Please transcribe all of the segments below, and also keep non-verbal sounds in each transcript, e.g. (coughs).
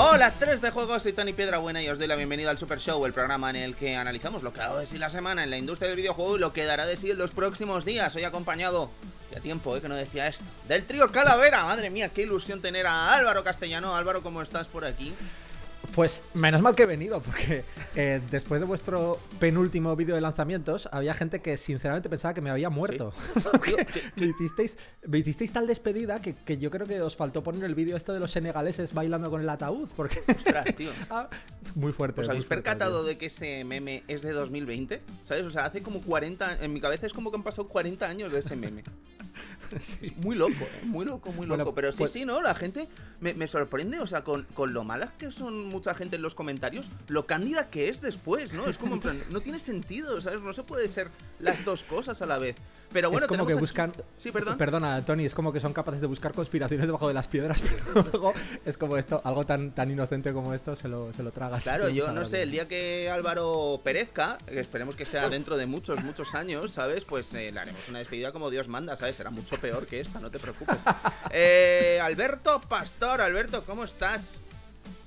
Hola, tres de juegos, y Tony Buena y os doy la bienvenida al Super Show, el programa en el que analizamos lo que ha dado de sí la semana en la industria del videojuego y lo que dará de sí en los próximos días. Hoy acompañado, ya tiempo eh, que no decía esto, del trío Calavera. Madre mía, qué ilusión tener a Álvaro Castellano. Álvaro, ¿cómo estás por aquí? Pues menos mal que he venido, porque eh, después de vuestro penúltimo vídeo de lanzamientos, había gente que sinceramente pensaba que me había muerto. (laughs) (laughs) me, hicisteis, tal despedida que, yo creo que os faltó poner el vídeo este de los senegaleses bailando con el ataúd, porque... Ostras, (laughs) tío. Ah, muy fuerte. ¿Os habéis percatado de que ese meme es de 2020? ¿Sabes? O sea, hace como 40... En mi cabeza es como que han pasado 40 años de ese meme. (laughs) ¿eh? Muy loco, muy loco, muy loco. pero sí, pues sí, ¿no? La gente me, sorprende, o sea, con, con, lo malas que son mucha gente en los comentarios, lo cándida que es después, ¿no? Es como no tiene sentido, ¿sabes? No se puede ser las dos cosas a la vez. Pero bueno, es como que buscan. Sí, perdón. Perdona, Tony, es como que son capaces de buscar conspiraciones debajo de las piedras, (laughs) pero luego es como esto, algo tan, tan inocente como esto se lo, se lo tragas. Claro, yo no sé, el día que Álvaro perezca, esperemos que sea dentro de muchos, muchos años, ¿sabes? Pues eh, le haremos una despedida como Dios manda, ¿sabes? Será mucho peor que esta, no te preocupes. (laughs) Eh, Alberto Pastor, Alberto, ¿cómo estás?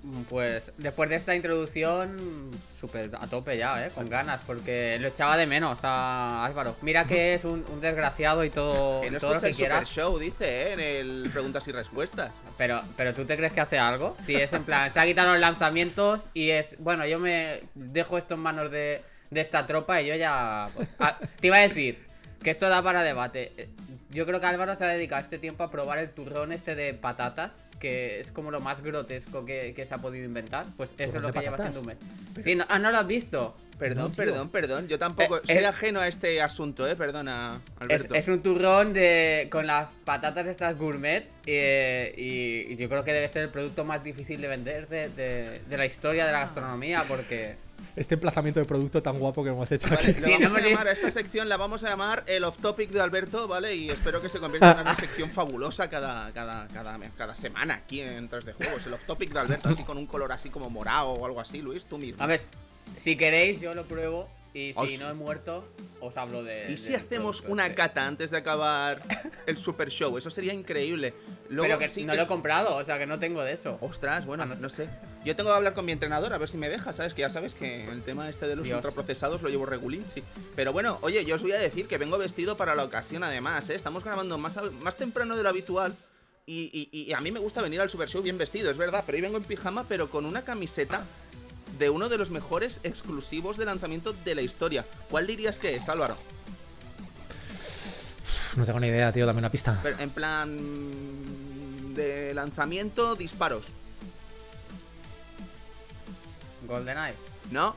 Mm, pues después de esta introducción, súper a tope ya, ¿eh? con ganas, porque lo echaba de menos a Álvaro. Mira que es un, desgraciado y todo, que que el show, dice, ¿eh? en el preguntas y respuestas. Pero, pero tú te crees que hace algo? Si es en plan, se ha quitado los lanzamientos y es, bueno, yo me dejo esto en manos de, de esta tropa y yo ya. Pues, ah, te iba a decir que esto da para debate. Yo creo que Álvaro se ha dedicado este tiempo a probar el turrón este de patatas, que es como lo más grotesco que, se ha podido inventar. Pues eso es lo que llevas lleva haciendo este mes. ah, no lo has visto. Perdón, perdón, perdón. Yo tampoco eh, soy eh, ajeno a este asunto, eh. Perdona, Alberto. Es, un turrón de con las patatas estas gourmet y, yo creo que debe ser el producto más difícil de vender de la historia de la ah. gastronomía porque este emplazamiento de producto tan guapo que hemos hecho aquí. a, esta sección la vamos a llamar el off topic de Alberto, ¿vale? Y espero que se convierta en una sección fabulosa cada, cada, cada, semana aquí en 3 de Juegos. El off topic de Alberto, así con un color así como morado o algo así, Luis, tú mismo. A ver, si queréis, yo lo pruebo y oh, si no he muerto, os hablo de. ¿Y si hacemos una cata antes de acabar (laughs) el super show? Eso sería increíble. Luego, Pero que no eh, lo he comprado, o sea que no tengo de eso. Ostras, bueno, ah, no, sé. Yo tengo que hablar con mi entrenador a ver si me deja, ¿sabes? Que ya sabes que el tema este de los ultraprocesados lo llevo regulinchi. Pero bueno, oye, yo os voy a decir que vengo vestido para la ocasión además, ¿eh? Estamos grabando más, más temprano de lo habitual. Y, y, a mí me gusta venir al Super Show bien vestido, es verdad, pero hoy vengo en pijama, pero con una camiseta de uno de los mejores exclusivos de lanzamiento de la historia. ¿Cuál dirías que es, Álvaro? No tengo ni idea, tío, dame una pista. en plan de lanzamiento, disparos. Golden GoldenEye. No.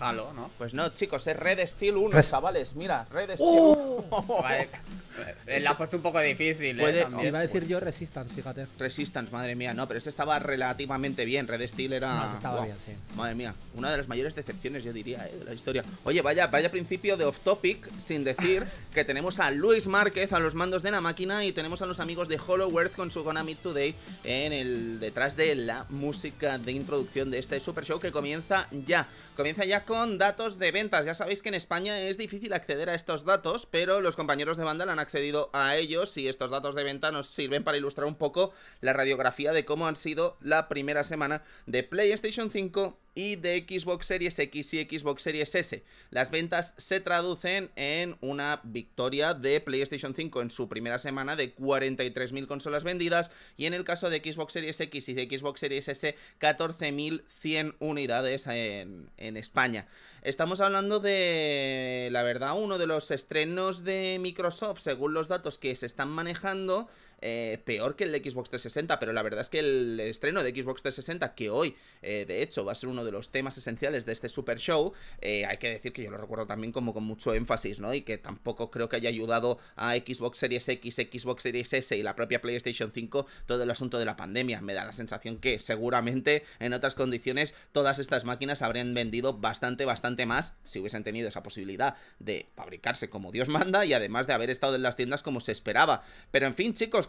Halo, pues ¿no? Pues no, chicos, es Red Steel 1, chavales. Mira, Red Steel ¡Oh! (laughs) eh, la ha puesto un poco difícil, ¿eh? Iba a decir yo Resistance, fíjate. Resistance, madre mía. No, pero ese estaba relativamente bien. Red Steel era. estaba bien, sí. Madre mía. Una de las mayores decepciones, yo diría, eh, de la historia. Oye, vaya, vaya principio de off topic, sin decir (laughs) que tenemos a Luis Márquez a los mandos de la máquina y tenemos a los amigos de Hollow Earth con su Gonna Today en el detrás de la música de introducción de este super show que comienza ya. Comienza ya con datos de ventas. Ya sabéis que en España es difícil acceder a estos datos, pero los compañeros de Vandal han accedido a ellos y estos datos de venta nos sirven para ilustrar un poco la radiografía de cómo han sido la primera semana de PlayStation 5 y de Xbox Series X y Xbox Series S. Las ventas se traducen en una victoria de PlayStation 5 en su primera semana de 43.000 consolas vendidas y en el caso de Xbox Series X y Xbox Series S 14.100 unidades en, en España. Estamos hablando de, la verdad, uno de los estrenos de Microsoft según los datos que se están manejando. Eh, peor que el de Xbox 360, pero la verdad es que el estreno de Xbox 360, que hoy, eh, de hecho, va a ser uno de los temas esenciales de este Super Show, eh, hay que decir que yo lo recuerdo también como con mucho énfasis, ¿no? Y que tampoco creo que haya ayudado a Xbox Series X, Xbox Series S y la propia PlayStation 5 todo el asunto de la pandemia. Me da la sensación que seguramente en otras condiciones todas estas máquinas habrían vendido bastante, bastante más si hubiesen tenido esa posibilidad de fabricarse como Dios manda y además de haber estado en las tiendas como se esperaba. Pero en fin, chicos,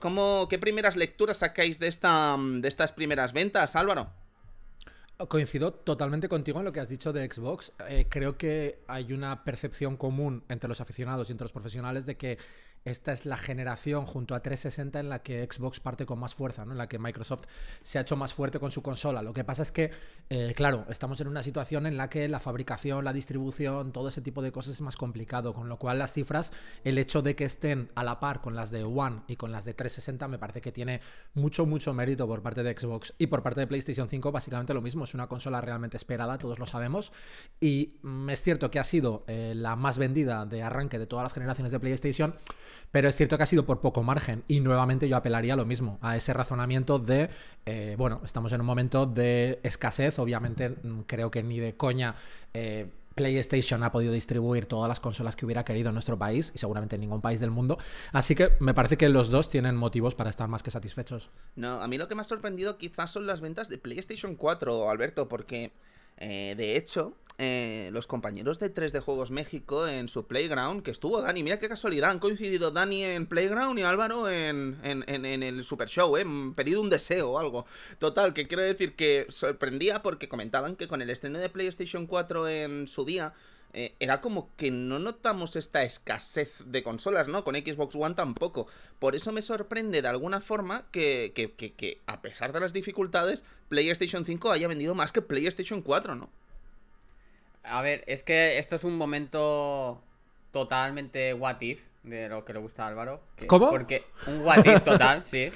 ¿qué primeras lecturas sacáis de, esta, mm, de estas primeras ventas, Álvaro? Coincido totalmente contigo en lo que has dicho de Xbox. Eh, creo que hay una percepción común entre los aficionados y entre los profesionales de que esta es la generación junto a 360 en la que Xbox parte con más fuerza, en la que Microsoft se ha hecho más fuerte con su consola. Lo que pasa es que, eh, claro, estamos en una situación en la que la fabricación, la distribución, todo ese tipo de cosas es más complicado, con lo cual las cifras, el hecho de que estén a la par con las de One y con las de 360 me parece que tiene mucho, mucho mérito por parte de Xbox y por parte de PlayStation 5 básicamente lo mismo, es una consola realmente esperada, todos lo sabemos, y mm, es cierto que ha sido eh, la más vendida de arranque de todas las generaciones de PlayStation, pero es cierto que ha sido por poco margen y nuevamente yo apelaría a lo mismo, a ese razonamiento de, eh, bueno, estamos en un momento de escasez, obviamente creo que ni de coña... Eh, PlayStation ha podido distribuir todas las consolas que hubiera querido en nuestro país y seguramente en ningún país del mundo. Así que me parece que los dos tienen motivos para estar más que satisfechos. No, a mí lo que me ha sorprendido quizás son las ventas de PlayStation 4, Alberto, porque eh, de hecho, eh, los compañeros de 3D Juegos México en su Playground, que estuvo Dani, mira qué casualidad, han coincidido Dani en Playground y Álvaro en, en, el Super Show, ¿eh? Mm, pedido un deseo o algo. Total, que quiero decir que sorprendía porque comentaban que con el estreno de PlayStation 4 en su día, eh, era como que no notamos esta escasez de consolas, ¿no? Con Xbox One tampoco. Por eso me sorprende de alguna forma que, a pesar de las dificultades, PlayStation 5 haya vendido más que PlayStation 4, ¿no? A ver, es que esto es un momento totalmente what de lo que le gusta a Álvaro. ¿Cómo? Porque un what total, (laughs) sí.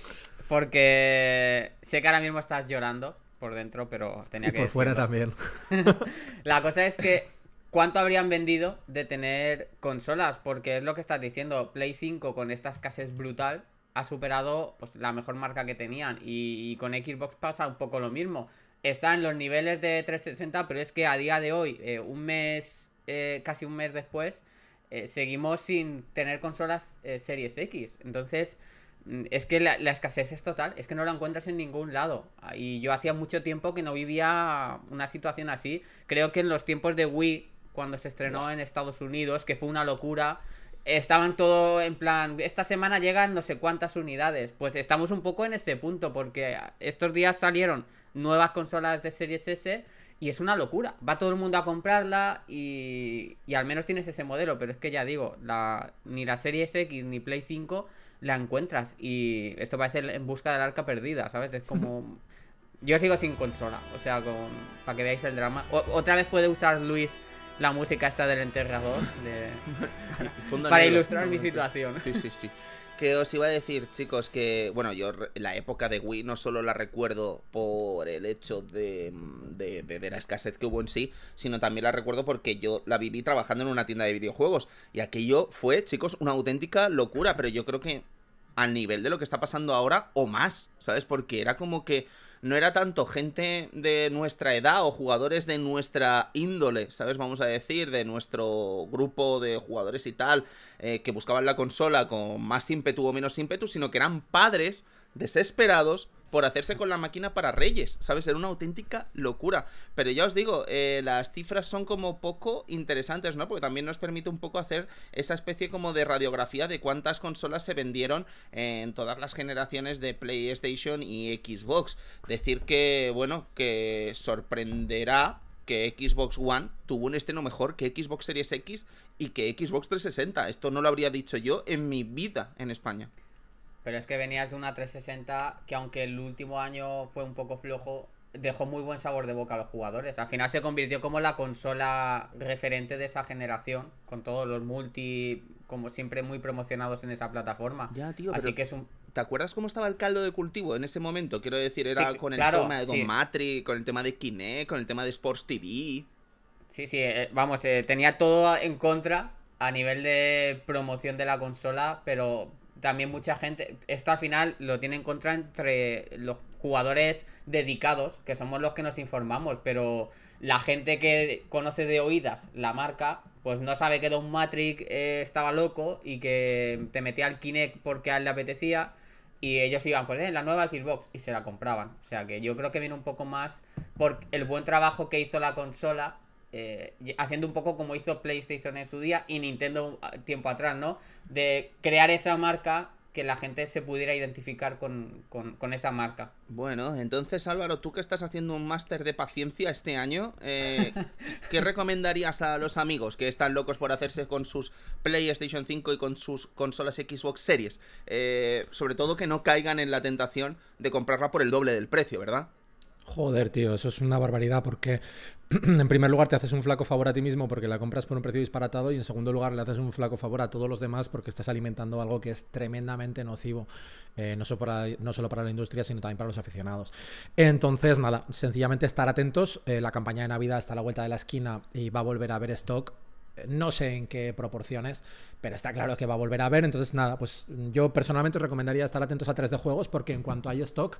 Porque sé que ahora mismo estás llorando por dentro, pero tenía que... Por fuera también. (laughs) La cosa es que ¿Cuánto habrían vendido de tener consolas? Porque es lo que estás diciendo, Play 5 con esta escasez brutal ha superado pues, la mejor marca que tenían y, con Xbox pasa un poco lo mismo. Está en los niveles de 360, pero es que a día de hoy, eh, un mes, eh, casi un mes después, eh, seguimos sin tener consolas Series X. Entonces, mm, es que la, escasez es total, es que no la encuentras en ningún lado. Ah, y yo hacía mucho tiempo que no vivía una situación así. Creo que en los tiempos de Wii cuando se estrenó en Estados Unidos, que fue una locura. Estaban todo en plan, esta semana llegan no sé cuántas unidades. Pues estamos un poco en ese punto, porque estos días salieron nuevas consolas de Series S y es una locura. Va todo el mundo a comprarla y, al menos tienes ese modelo, pero es que ya digo, la, ni la Series X ni Play 5 la encuentras y esto parece en busca del arca perdida, ¿sabes? Es como... (laughs) Yo sigo sin consola, o sea, con, para que veáis el drama. otra vez puede usar Luis la música está del enterrador. (laughs) Para ilustrar mi situación. Sí, sí, sí. Que os iba a decir, chicos, que bueno, yo la época de Wii no solo la recuerdo por el hecho mm, de, de, de la escasez que hubo en sí, sino también la recuerdo porque yo la viví trabajando en una tienda de videojuegos. Y aquello fue, chicos, una auténtica locura, pero yo creo que al nivel de lo que está pasando ahora o más, ¿sabes? Porque era como que no era tanto gente de nuestra edad o jugadores de nuestra índole, ¿sabes? Vamos a decir, de nuestro grupo de jugadores y tal, eh, que buscaban la consola con más ímpetu o menos ímpetu, sino que eran padres desesperados por hacerse con la máquina para Reyes, ¿sabes? Era una auténtica locura. Pero ya os digo, eh, las cifras son como poco interesantes, ¿no? Porque también nos permite un poco hacer esa especie como de radiografía de cuántas consolas se vendieron en todas las generaciones de PlayStation y Xbox. Decir que, bueno, que sorprenderá que Xbox One tuvo un estreno mejor que Xbox Series X y que Xbox 360. Esto no lo habría dicho yo en mi vida en España. Pero es que venías de una 360 que aunque el último año fue un poco flojo, dejó muy buen sabor de boca a los jugadores. Al final se convirtió como la consola referente de esa generación, con todos los multi, como siempre muy promocionados en esa plataforma. Ya, tío, Así pero... que es un... ¿Te acuerdas cómo estaba el caldo de cultivo en ese momento? Quiero decir, era con el tema de Don con el tema de Kinect, con el tema de Sports TV. Sí, sí, eh, vamos, eh, tenía todo en contra a nivel de promoción de la consola, pero también mucha gente, esto al final lo tiene en contra entre los jugadores dedicados, que somos los que nos informamos, pero la gente que conoce de oídas la marca, pues no sabe que Don Matrix eh, estaba loco y que te metía al Kinect porque a él le apetecía y ellos iban pues, eh, la nueva Xbox y se la compraban. O sea que yo creo que viene un poco más por el buen trabajo que hizo la consola eh, haciendo un poco como hizo PlayStation en su día y Nintendo ah, tiempo atrás, ¿no? De crear esa marca que la gente se pudiera identificar con, esa marca. Bueno, entonces Álvaro, tú que estás haciendo un máster de paciencia este año, eh, (laughs) ¿qué recomendarías a los amigos que están locos por hacerse con sus PlayStation 5 y con sus consolas Xbox Series? Eh, sobre todo que no caigan en la tentación de comprarla por el doble del precio, ¿verdad? Joder, tío, eso es una barbaridad porque (clears throat) en primer lugar te haces un flaco favor a ti mismo porque la compras por un precio disparatado y en segundo lugar le haces un flaco favor a todos los demás porque estás alimentando algo que es tremendamente nocivo, eh, no, solo para, no, solo para, la industria sino también para los aficionados. Entonces, nada, sencillamente estar atentos, eh, la campaña de Navidad está a la vuelta de la esquina y va a volver a haber stock. No sé en qué proporciones, pero está claro que va a volver a ver. Entonces, nada, pues yo personalmente recomendaría estar atentos a 3 de juegos porque en cuanto hay stock,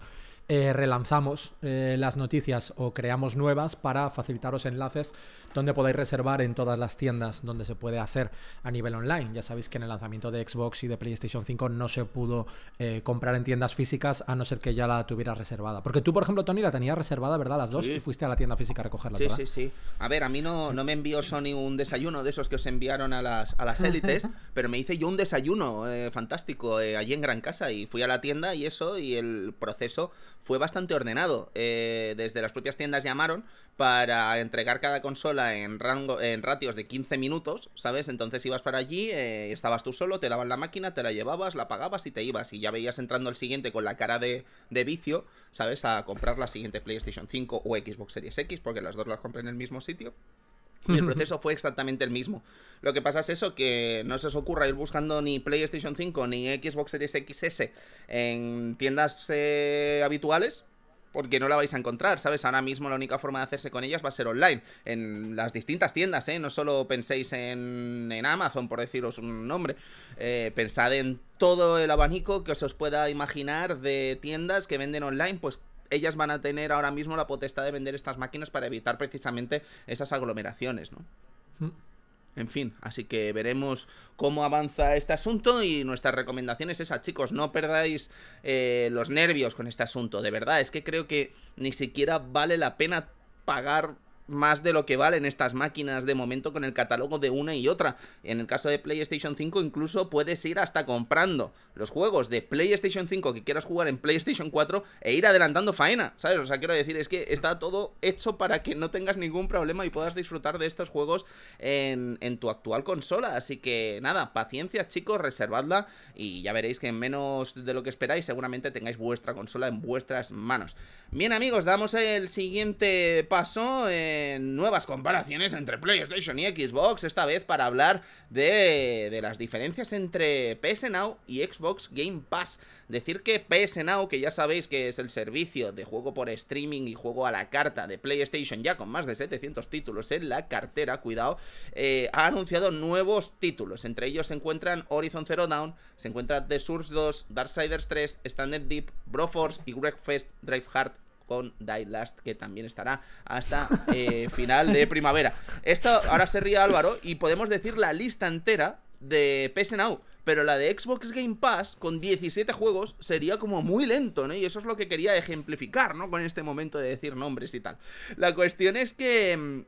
eh, relanzamos eh, las noticias o creamos nuevas para facilitaros enlaces donde podáis reservar en todas las tiendas donde se puede hacer a nivel online. Ya sabéis que en el lanzamiento de Xbox y de PlayStation 5 no se pudo eh, comprar en tiendas físicas a no ser que ya la tuvieras reservada. Porque tú, por ejemplo, Tony, la tenías reservada, ¿verdad? Las dos y fuiste a la tienda física a recogerla. Sí, sí, sí. A ver, a mí no, no me envió Sony un desayuno de esos que os enviaron a las, a las élites, (laughs) pero me hice yo un desayuno fantástico allí en Gran Casa y fui a la tienda y eso y el proceso fue bastante ordenado. Eh, desde las propias tiendas llamaron para entregar cada consola en, rango, en ratios de 15 minutos, ¿sabes? Entonces ibas para allí, eh, estabas tú solo, te daban la máquina, te la llevabas, la pagabas y te ibas. Y ya veías entrando el siguiente con la cara de, de vicio, ¿sabes? A comprar la siguiente PlayStation 5 o Xbox Series X, porque las dos las compré en el mismo sitio. Y el proceso fue exactamente el mismo. Lo que pasa es eso, que no se os ocurra ir buscando ni PlayStation 5 ni Xbox Series XS en tiendas eh, habituales, porque no la vais a encontrar, ¿sabes? Ahora mismo la única forma de hacerse con ellas va a ser online, en las distintas tiendas, ¿eh? No solo penséis en, en Amazon, por deciros un nombre, eh, pensad en todo el abanico que os, os pueda imaginar de tiendas que venden online, pues ellas van a tener ahora mismo la potestad de vender estas máquinas para evitar precisamente esas aglomeraciones, ¿no? Mm. En fin, así que veremos cómo avanza este asunto y nuestra recomendación es esa, chicos, no perdáis eh, los nervios con este asunto, de verdad, es que creo que ni siquiera vale la pena pagar más de lo que valen estas máquinas de momento con el catálogo de una y otra. En el caso de PlayStation 5 incluso puedes ir hasta comprando los juegos de PlayStation 5 que quieras jugar en PlayStation 4 e ir adelantando faena, ¿sabes? O sea, quiero decir, es que está todo hecho para que no tengas ningún problema y puedas disfrutar de estos juegos en, en tu actual consola. Así que nada, paciencia chicos, reservadla y ya veréis que en menos de lo que esperáis seguramente tengáis vuestra consola en vuestras manos. Bien amigos, damos el siguiente paso. Eh, nuevas comparaciones entre PlayStation y Xbox, esta vez para hablar de, las diferencias entre PS Now y Xbox Game Pass. Decir que PS Now, que ya sabéis que es el servicio de juego por streaming y juego a la carta de PlayStation, ya con más de 700 títulos en la cartera, cuidado, eh, ha anunciado nuevos títulos. Entre ellos se encuentran Horizon Zero Dawn, se encuentra The Source 2, Darksiders 3, Standard Deep, Broforce y Wreckfest Drive Hard con Die Last, que también estará hasta eh, (laughs) final de primavera. Esto ahora se ríe Álvaro y podemos decir la lista entera de PS Pero la de Xbox Game Pass, con 17 juegos, sería como muy lento, ¿no? Y eso es lo que quería ejemplificar, ¿no? Con este momento de decir nombres y tal. La cuestión es que mm,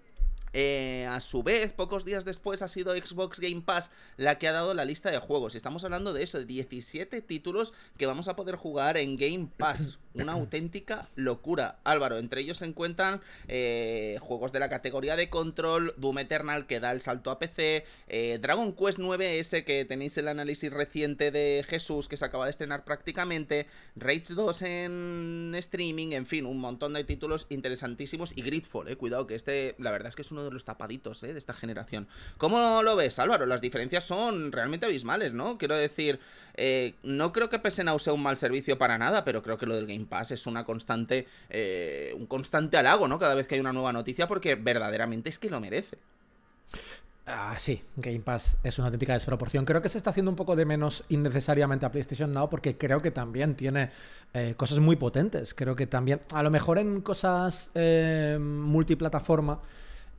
eh, a su vez, pocos días después ha sido Xbox Game Pass la que ha dado la lista de juegos. Estamos hablando de eso, de 17 títulos que vamos a poder jugar en Game Pass. (coughs) Una auténtica locura. Álvaro, entre ellos se encuentran eh, juegos de la categoría de Control, Doom Eternal que da el salto a PC, eh, Dragon Quest 9, S, que tenéis el análisis reciente de Jesús que se acaba de estrenar prácticamente, Rage 2 en streaming, en fin, un montón de títulos interesantísimos y Gridfall, cuidado que este, la verdad es que es uno los tapaditos eh, de esta generación. ¿Cómo lo ves, Álvaro? Las diferencias son realmente abismales, ¿no? Quiero decir, eh, no creo que PSNOW sea un mal servicio para nada, pero creo que lo del Game Pass es una constante, eh, un constante halago, ¿no? Cada vez que hay una nueva noticia, porque verdaderamente es que lo merece. Ah, sí, Game Pass es una auténtica desproporción. Creo que se está haciendo un poco de menos innecesariamente a PlayStation Now porque creo que también tiene cosas muy potentes. Creo que también, a lo mejor en cosas multiplataforma,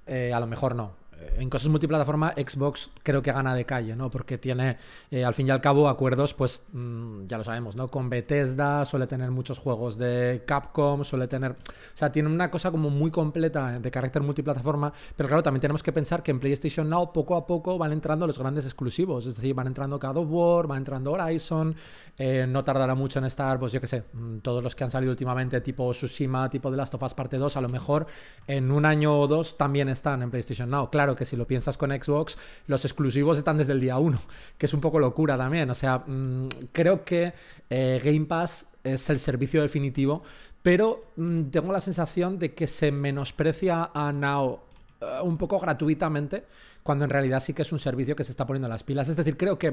eh, a lo mejor no. Eh, en cosas multiplataforma Xbox creo que gana de calle, ¿no? Porque tiene, eh, al fin y al cabo, acuerdos, pues mm, ya lo sabemos, ¿no? Con Bethesda, suele tener muchos juegos de Capcom, suele tener... O sea, tiene una cosa como muy completa de carácter multiplataforma, pero claro, también tenemos que pensar que en PlayStation Now poco a poco van entrando los grandes exclusivos, es decir, van entrando God of War, va entrando Horizon, eh, no tardará mucho en estar, pues yo qué sé, mm, todos los que han salido últimamente, tipo Tsushima, tipo The Last of Us Parte 2, a lo mejor en un año o dos también están en PlayStation Now. Claro, claro que si lo piensas con Xbox, los exclusivos están desde el día 1, que es un poco locura también. O sea, mm, creo que eh, Game Pass es el servicio definitivo, pero mm, tengo la sensación de que se menosprecia a Now eh, un poco gratuitamente, cuando en realidad sí que es un servicio que se está poniendo las pilas. Es decir, creo que,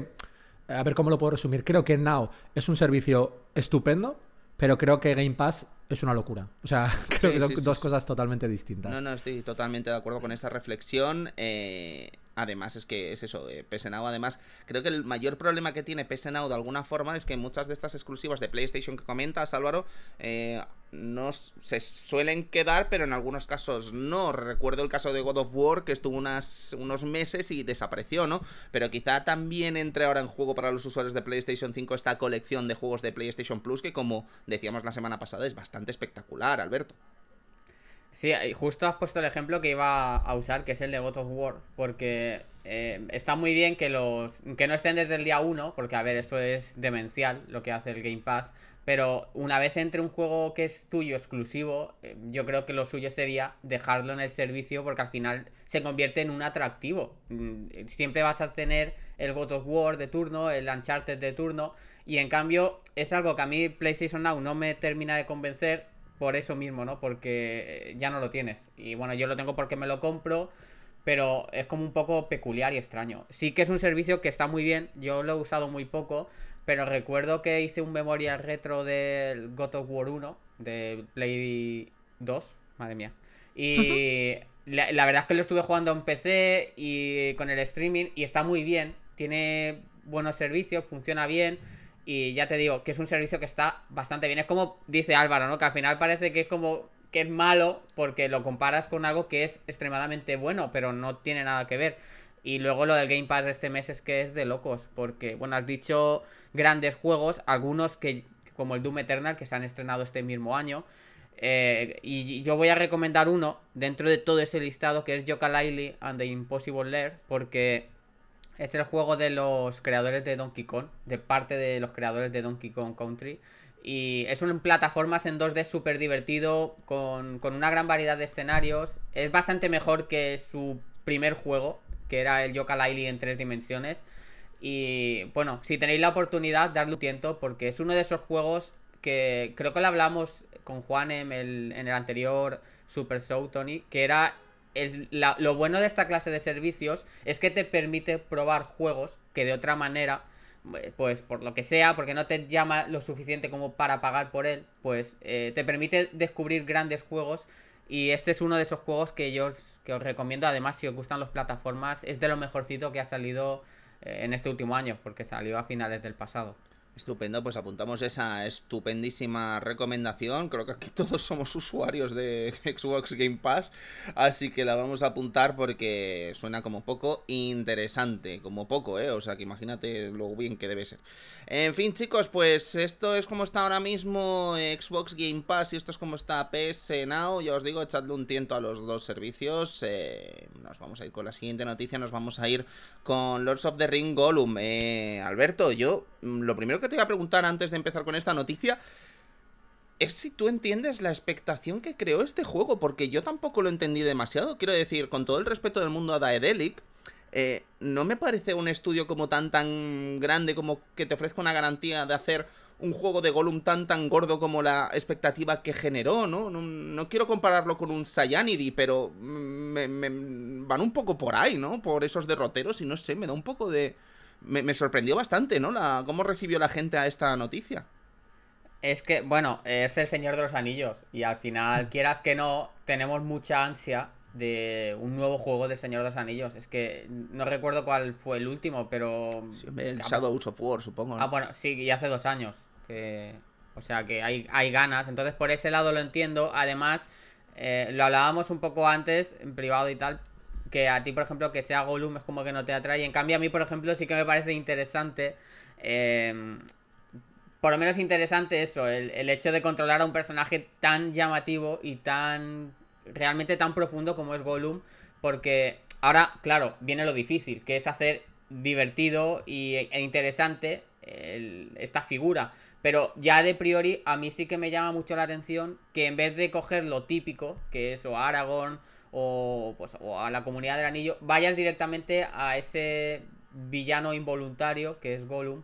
eh, a ver cómo lo puedo resumir, creo que Now es un servicio estupendo, pero creo que Game Pass es una locura. O sea, (laughs) creo que son dos cosas totalmente distintas. No, no, estoy totalmente de acuerdo con esa reflexión. Eh, además, es que es eso, eh, PSNOW, además, creo que el mayor problema que tiene PSNOW de alguna forma es que muchas de estas exclusivas de PlayStation que comentas, Álvaro, eh, no se suelen quedar, pero en algunos casos no. Recuerdo el caso de God of War, que estuvo unas, unos meses y desapareció, ¿no? Pero quizá también entre ahora en juego para los usuarios de PlayStation 5 esta colección de juegos de PlayStation Plus, que como decíamos la semana pasada, es bastante espectacular, Alberto. Sí, justo has puesto el ejemplo que iba a usar, que es el de God of War, porque eh, está muy bien que los que no estén desde el día 1, porque a ver, esto es demencial lo que hace el Game Pass, pero una vez entre un juego que es tuyo exclusivo, eh, yo creo que lo suyo sería dejarlo en el servicio porque al final se convierte en un atractivo. Mm, siempre vas a tener el God of War de turno, el Uncharted de turno. Y en cambio, es algo que a mí PlayStation Now no me termina de convencer por eso mismo, ¿no? Porque eh, ya no lo tienes. Y bueno, yo lo tengo porque me lo compro, pero es como un poco peculiar y extraño. Sí que es un servicio que está muy bien, yo lo he usado muy poco, pero recuerdo que hice un Memorial retro del God of War 1, de Play 2, madre mía. Y la, la verdad es que lo estuve jugando en PC y con el streaming y está muy bien, tiene buenos servicios, funciona bien. Y ya te digo, que es un servicio que está bastante bien. Es como dice Álvaro, ¿no? Que al final parece que es como que es malo porque lo comparas con algo que es extremadamente bueno, pero no tiene nada que ver. Y luego lo del Game Pass de este mes es que es de locos, porque, bueno, has dicho grandes juegos, algunos que, como el Doom Eternal, que se han estrenado este mismo año. Eh, y yo voy a recomendar uno dentro de todo ese listado que es Yooka-Laylee and the Impossible Lair, porque es el juego de los creadores de Donkey Kong, de parte de los creadores de Donkey Kong Country. Y es un plataformas en 2D súper divertido, con, una gran variedad de escenarios. Es bastante mejor que su primer juego, que era el Yoka Laili en tres dimensiones. Y bueno, si tenéis la oportunidad, darle un tiento, porque es uno de esos juegos que creo que lo hablamos con Juan en el, en el anterior Super Show, Tony, que era lo bueno de esta clase de servicios es que te permite probar juegos que de otra manera, eh, pues por lo que sea, porque no te llama lo suficiente como para pagar por él, pues eh, te permite descubrir grandes juegos. Y este es uno de esos juegos que yo os, que os recomiendo. Además, si os gustan las plataformas, es de lo mejorcito que ha salido eh, en este último año, porque salió a finales del pasado. Estupendo, pues apuntamos esa estupendísima recomendación. Creo que aquí (laughs) todos somos usuarios de (laughs) Xbox Game Pass, así que la vamos a apuntar porque suena como poco interesante, como poco, ¿eh? O sea, que imagínate lo bien que debe ser. En fin, chicos, pues esto es como está ahora mismo Xbox Game Pass y esto es como está PS Now. Ya os digo, echadle un tiento a los dos servicios. Eh, nos vamos a ir con la siguiente noticia, nos vamos a ir con Lords of the Ring Gollum. Eh, Alberto, yo Mm, lo primero que te voy a preguntar antes de empezar con esta noticia es si tú entiendes la expectación que creó este juego, porque yo tampoco lo entendí demasiado. Quiero decir, con todo el respeto del mundo a Daedelic, eh, no me parece un estudio como tan tan grande como que te ofrezca una garantía de hacer un juego de Gollum tan tan gordo como la expectativa que generó, ¿no? No, quiero compararlo con un Sayanidi, pero me, van un poco por ahí, ¿no? Por esos derroteros y no sé, me da un poco de me, sorprendió bastante, ¿no? La, ¿Cómo recibió la gente a esta noticia? Es que, bueno, es el Señor de los Anillos. Y al final, mm. quieras que no, tenemos mucha ansia de un nuevo juego de Señor de los Anillos. Es que no recuerdo cuál fue el último, pero. Sí, el Shadows of War, supongo. Ah, bueno, sí, y hace dos años. Que... O sea que hay, hay ganas. Entonces, por ese lado lo entiendo. Además, eh, lo hablábamos un poco antes, en privado y tal, que a ti, por ejemplo, que sea Gollum es como que no te atrae. En cambio, a mí, por ejemplo, sí que me parece interesante. Em, por lo menos interesante eso, el, hecho de controlar a un personaje tan llamativo y tan. realmente tan profundo como es Gollum. Porque ahora, claro, viene lo difícil, que es hacer divertido y, e interesante esta figura. Pero ya de priori, a mí sí que me llama mucho la atención que en vez de coger lo típico, que es o Aragorn o, pues, o a la comunidad del anillo, vayas directamente a ese villano involuntario que es Gollum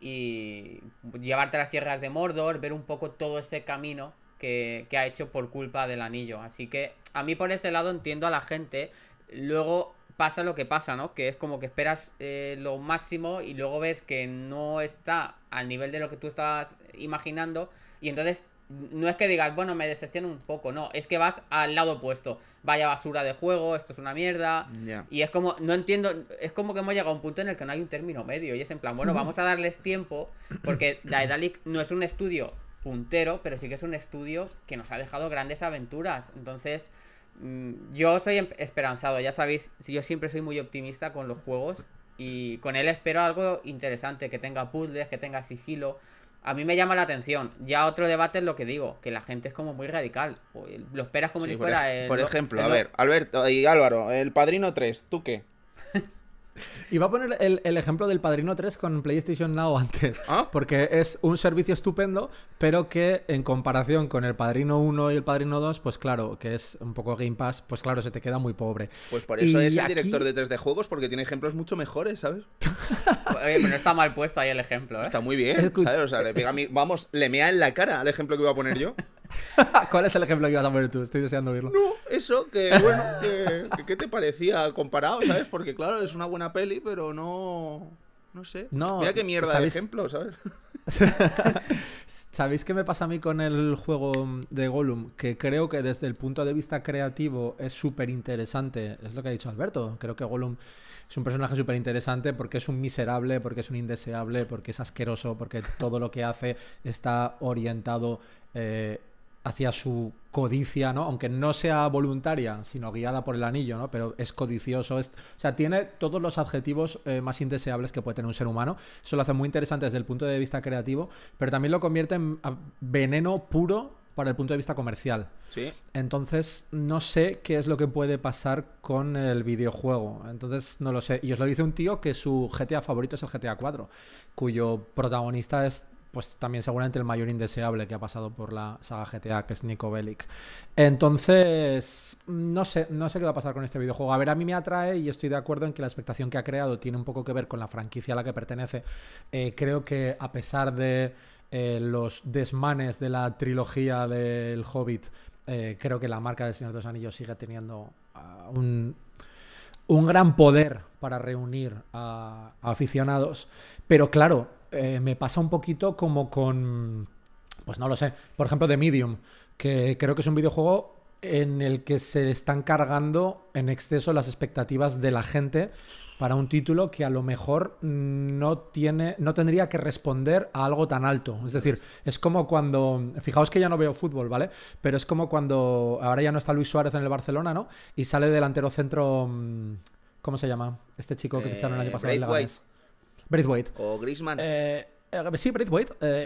y llevarte a las tierras de Mordor, ver un poco todo ese camino que, ha hecho por culpa del anillo. Así que a mí por ese lado entiendo a la gente. Luego pasa lo que pasa, ¿no? Que es como que esperas eh, lo máximo y luego ves que no está al nivel de lo que tú estabas imaginando y entonces no es que digas, bueno, me decepciona un poco, no, es que vas al lado opuesto. Vaya basura de juego, esto es una mierda. Y es como, no entiendo, es como que hemos llegado a un punto en el que no hay un término medio. Y es en plan, bueno, vamos a darles tiempo, porque (coughs) Daedalic no es un estudio puntero, pero sí que es un estudio que nos ha dejado grandes aventuras. Entonces, mm, yo soy em-, esperanzado, ya sabéis, yo siempre soy muy optimista con los juegos. Y con él espero algo interesante, que tenga puzzles, que tenga sigilo, a mí me llama la atención. Ya otro debate es lo que digo, que la gente es como muy radical. Eh, lo esperas como si fuera... Por, ejemplo, a ver, Alberto y Álvaro, el Padrino 3, ¿tú qué? Iba (laughs) a poner el, ejemplo del Padrino 3 con PlayStation Now (laughs) antes, ah. porque es un servicio estupendo, pero que en comparación con el Padrino 1 y el Padrino 2, pues claro, que es un poco Game Pass, pues claro, se te queda muy pobre. Pues por eso es el director de 3D Juegos, porque tiene ejemplos mucho mejores, ¿sabes? (laughs) Oye, pero no está mal puesto ahí el ejemplo, ¿eh? Está muy bien, ¿sabes? Vamos, le mea en la cara al ejemplo que iba a poner yo. (laughs) ¿Cuál es el ejemplo que ibas a poner tú? Estoy deseando verlo No, eso, que bueno, que, ¿qué te parecía comparado, sabes? Porque claro, es una buena peli, pero no... No sé. No, Mira qué mierda de ejemplo, ¿sabes? (laughs) ¿Sabéis qué me pasa a mí con el juego de Gollum? Que creo que desde el punto de vista creativo es súper interesante. Es lo que ha dicho Alberto. Creo que Gollum es un personaje súper interesante porque es un miserable, porque es un indeseable, porque es asqueroso, porque todo lo que hace está orientado eh, hacia su codicia, ¿no? Aunque no sea voluntaria, sino guiada por el anillo, ¿no? Pero es codicioso, es... o sea, tiene todos los adjetivos eh, más indeseables que puede tener un ser humano. Eso lo hace muy interesante desde el punto de vista creativo, pero también lo convierte en veneno puro para el punto de vista comercial. Sí. Entonces, no sé qué es lo que puede pasar con el videojuego. Entonces, no lo sé. Y os lo dice un tío que su GTA favorito es el GTA 4, cuyo protagonista es pues también seguramente el mayor indeseable que ha pasado por la saga GTA, que es Nico Bellic. Entonces, no sé, no sé qué va a pasar con este videojuego. A ver, a mí me atrae y estoy de acuerdo en que la expectación que ha creado tiene un poco que ver con la franquicia a la que pertenece. Eh, creo que a pesar de eh, los desmanes de la trilogía del Hobbit, eh, creo que la marca de Señor de los Anillos sigue teniendo ah, un, un gran poder para reunir a aficionados. Pero claro, eh, me pasa un poquito como con, pues no lo sé, por ejemplo, de Medium, que creo que es un videojuego en el que se están cargando en exceso las expectativas de la gente para un título que a lo mejor no tiene no tendría que responder a algo tan alto, es decir, es como cuando fijaos que ya no veo fútbol, ¿vale? Pero es como cuando ahora ya no está Luis Suárez en el Barcelona, ¿no? Y sale delantero centro mm, ¿cómo se llama? Este chico que ficharon echaron el año eh, pasado en Braithwaite. O eh, eh, eh, sí,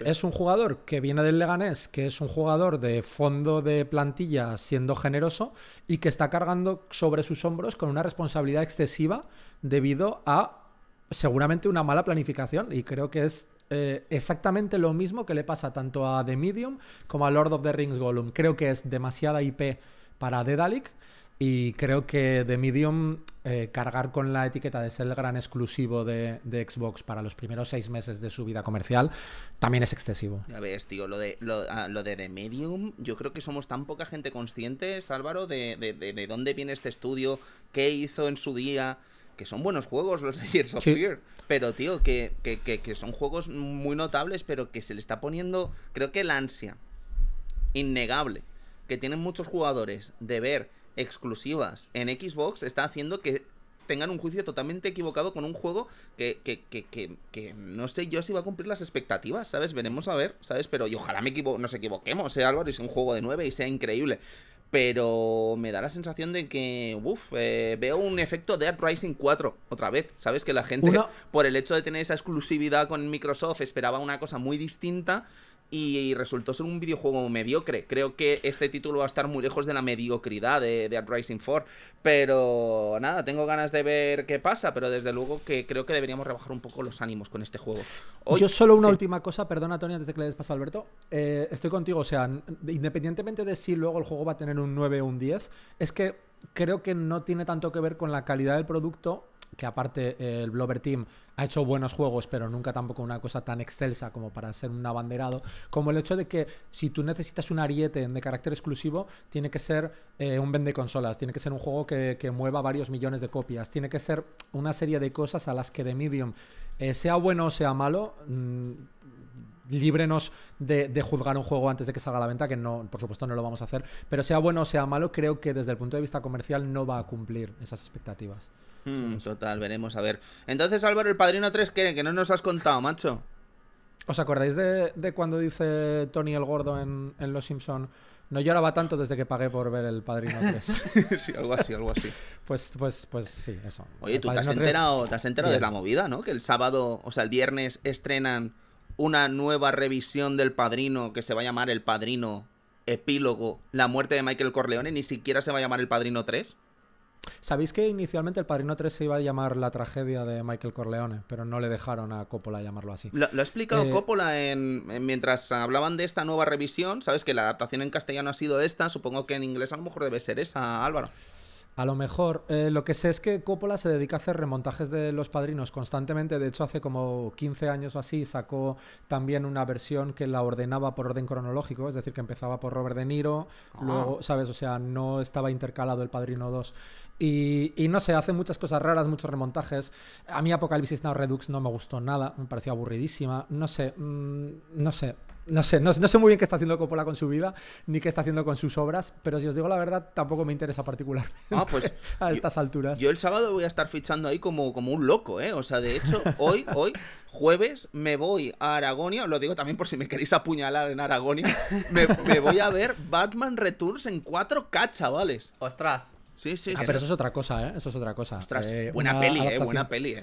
es un jugador que viene del Leganés, que es un jugador de fondo de plantilla siendo generoso y que está cargando sobre sus hombros con una responsabilidad excesiva debido a seguramente una mala planificación y creo que es exactamente lo mismo que le pasa tanto a The Medium como a Lord of the Rings Gollum. Creo que es demasiada IP para Dedalic y creo que The Medium, eh, cargar con la etiqueta de ser el gran exclusivo de, Xbox para los primeros seis meses de su vida comercial, también es excesivo. Ya ves, tío, lo de, lo, ah, lo de The Medium, yo creo que somos tan poca gente conscientes, Álvaro, de, de, dónde viene este estudio, qué hizo en su día que son buenos juegos los de of Fear, pero tío, que, que, que, son juegos muy notables, pero que se le está poniendo, creo que la ansia innegable que tienen muchos jugadores de ver exclusivas en Xbox está haciendo que tengan un juicio totalmente equivocado con un juego que, que, que, que, no sé yo si va a cumplir las expectativas, ¿sabes? Veremos a ver, ¿sabes? Pero y ojalá me equivo nos equivoquemos, ¿eh, Álvaro? Y sea un juego de 9 y sea increíble. Pero me da la sensación de que, uff, eh, veo un efecto de Rising 4 otra vez. Sabes que la gente, por el hecho de tener esa exclusividad con Microsoft, esperaba una cosa muy distinta y resultó ser un videojuego mediocre. Creo que este título va a estar muy lejos de la mediocridad de, de Rising 4, pero nada, tengo ganas de ver qué pasa, pero desde luego que creo que deberíamos rebajar un poco los ánimos con este juego. Yo solo una última cosa, perdona Tony, desde que le des paso a Alberto, eh, estoy contigo, o sea, independientemente de si luego el juego va a tener un 9 o un 10, es que creo que no tiene tanto que ver con la calidad del producto que aparte eh, el Blover Team ha hecho buenos juegos, pero nunca tampoco una cosa tan excelsa como para ser un abanderado, como el hecho de que si tú necesitas un ariete de carácter exclusivo, tiene que ser eh, un vende consolas, tiene que ser un juego que, mueva varios millones de copias, tiene que ser una serie de cosas a las que de Medium, eh, sea bueno o sea malo, mm, líbrenos de, juzgar un juego antes de que salga a la venta, que no, por supuesto no lo vamos a hacer, pero sea bueno o sea malo, creo que desde el punto de vista comercial no va a cumplir esas expectativas. Mm, veremos, a ver. Entonces, Álvaro, el Padrino 3, ¿qué? Que no nos has contado, macho. ¿Os acordáis de, cuando dice Tony el Gordo en, Los Simpson? No lloraba tanto desde que pagué por ver el Padrino 3. (laughs) sí, algo así, algo así. (laughs) Pues, pues, pues sí, eso. Oye, tú te has, enterado, de la movida, ¿no? Que el sábado, o sea, el viernes estrenan una nueva revisión del Padrino que se va a llamar El Padrino Epílogo, la muerte de Michael Corleone, ni siquiera se va a llamar El Padrino 3. Sabéis que inicialmente El Padrino 3 se iba a llamar La tragedia de Michael Corleone, pero no le dejaron a Coppola llamarlo así. Lo, ha explicado eh, Coppola en, mientras hablaban de esta nueva revisión. Sabes que la adaptación en castellano ha sido esta, supongo que en inglés a lo mejor debe ser esa, Álvaro. A lo mejor. Eh, lo que sé es que Coppola se dedica a hacer remontajes de Los Padrinos constantemente. De hecho, hace como 15 años o así sacó también una versión que la ordenaba por orden cronológico. Es decir, que empezaba por Robert De Niro, ah. luego, ¿sabes? O sea, no estaba intercalado El Padrino 2. Y, no sé, hace muchas cosas raras, muchos remontajes. A mí Apocalipsis Now Redux no me gustó nada, me pareció aburridísima. No sé, mm, no sé. No sé, no, sé muy bien qué está haciendo Coppola con su vida, ni qué está haciendo con sus obras, pero si os digo la verdad, tampoco me interesa particularmente ah, pues, (laughs) a estas alturas. Yo el sábado voy a estar fichando ahí como, como un loco, ¿eh? O sea, de hecho, hoy, (laughs) hoy, jueves, me voy a Aragonia, lo digo también por si me queréis apuñalar en Aragonia, me, me voy a ver Batman Returns en 4K, chavales. Ostras. Sí, sí, ah, pero eso es otra cosa, ¿eh? Eso es otra cosa. Ostras, eh, ¿eh? buena peli, eh, buena peli,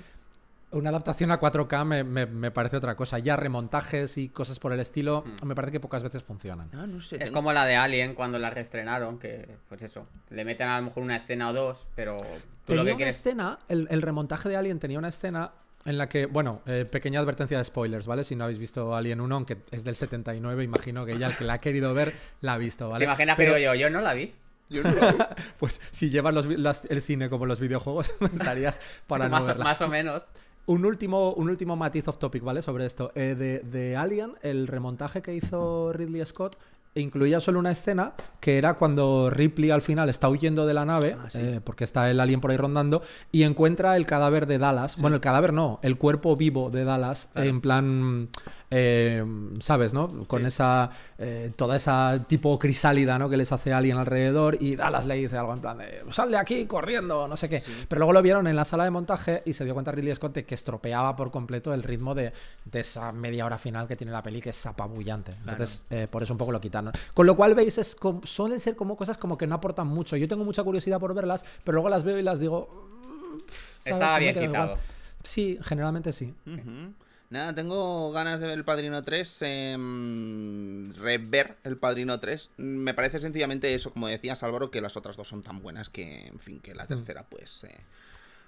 Una adaptación a 4K me, parece otra cosa. Ya remontajes y cosas por el estilo, hmm. me parece que pocas veces funcionan. No, no sé, es como la de Alien cuando la reestrenaron, que pues eso, le meten a lo mejor una escena o dos, pero... Tú que una escena, el, el, remontaje de Alien tenía una escena en la que, bueno, eh, pequeña advertencia de spoilers, ¿vale? Si no habéis visto Alien 1, aunque es del 79, imagino que ya el que la ha querido ver la ha visto, ¿vale? Te imaginas, que pero yo, yo no la vi. (laughs) pues si llevas el cine como los videojuegos, (laughs) estarías para más, Más o menos. Un último, un último matiz of topic, ¿vale? Sobre esto. Eh, de, de, Alien, el remontaje que hizo Ridley Scott e incluía solo una escena que era cuando Ripley al final está huyendo de la nave, ah, eh, porque está el alien por ahí rondando, y encuentra el cadáver de Dallas. Bueno, el cadáver no, el cuerpo vivo de Dallas, en plan, em, ¿sabes, no? Con esa, eh, toda esa tipo crisálida, ¿no? Que les hace alien alrededor, y Dallas le dice algo en plan de, sal de aquí corriendo, no sé qué. Pero luego lo vieron en la sala de montaje y se dio cuenta Ridley Scott de que estropeaba por completo el ritmo de, esa media hora final que tiene la peli, que es apabullante. Entonces, eh, por eso un poco lo quitan con lo cual veis, es suelen ser como cosas como que no aportan mucho. Yo tengo mucha curiosidad por verlas, pero luego las veo y las digo... Estaba bien quitado. Sí, generalmente sí. Nada, tengo ganas de ver El Padrino 3, em, rever El Padrino 3. Me parece sencillamente eso, como decías Álvaro, que las otras dos son tan buenas que, en fin, que la mm. tercera pues... Eh,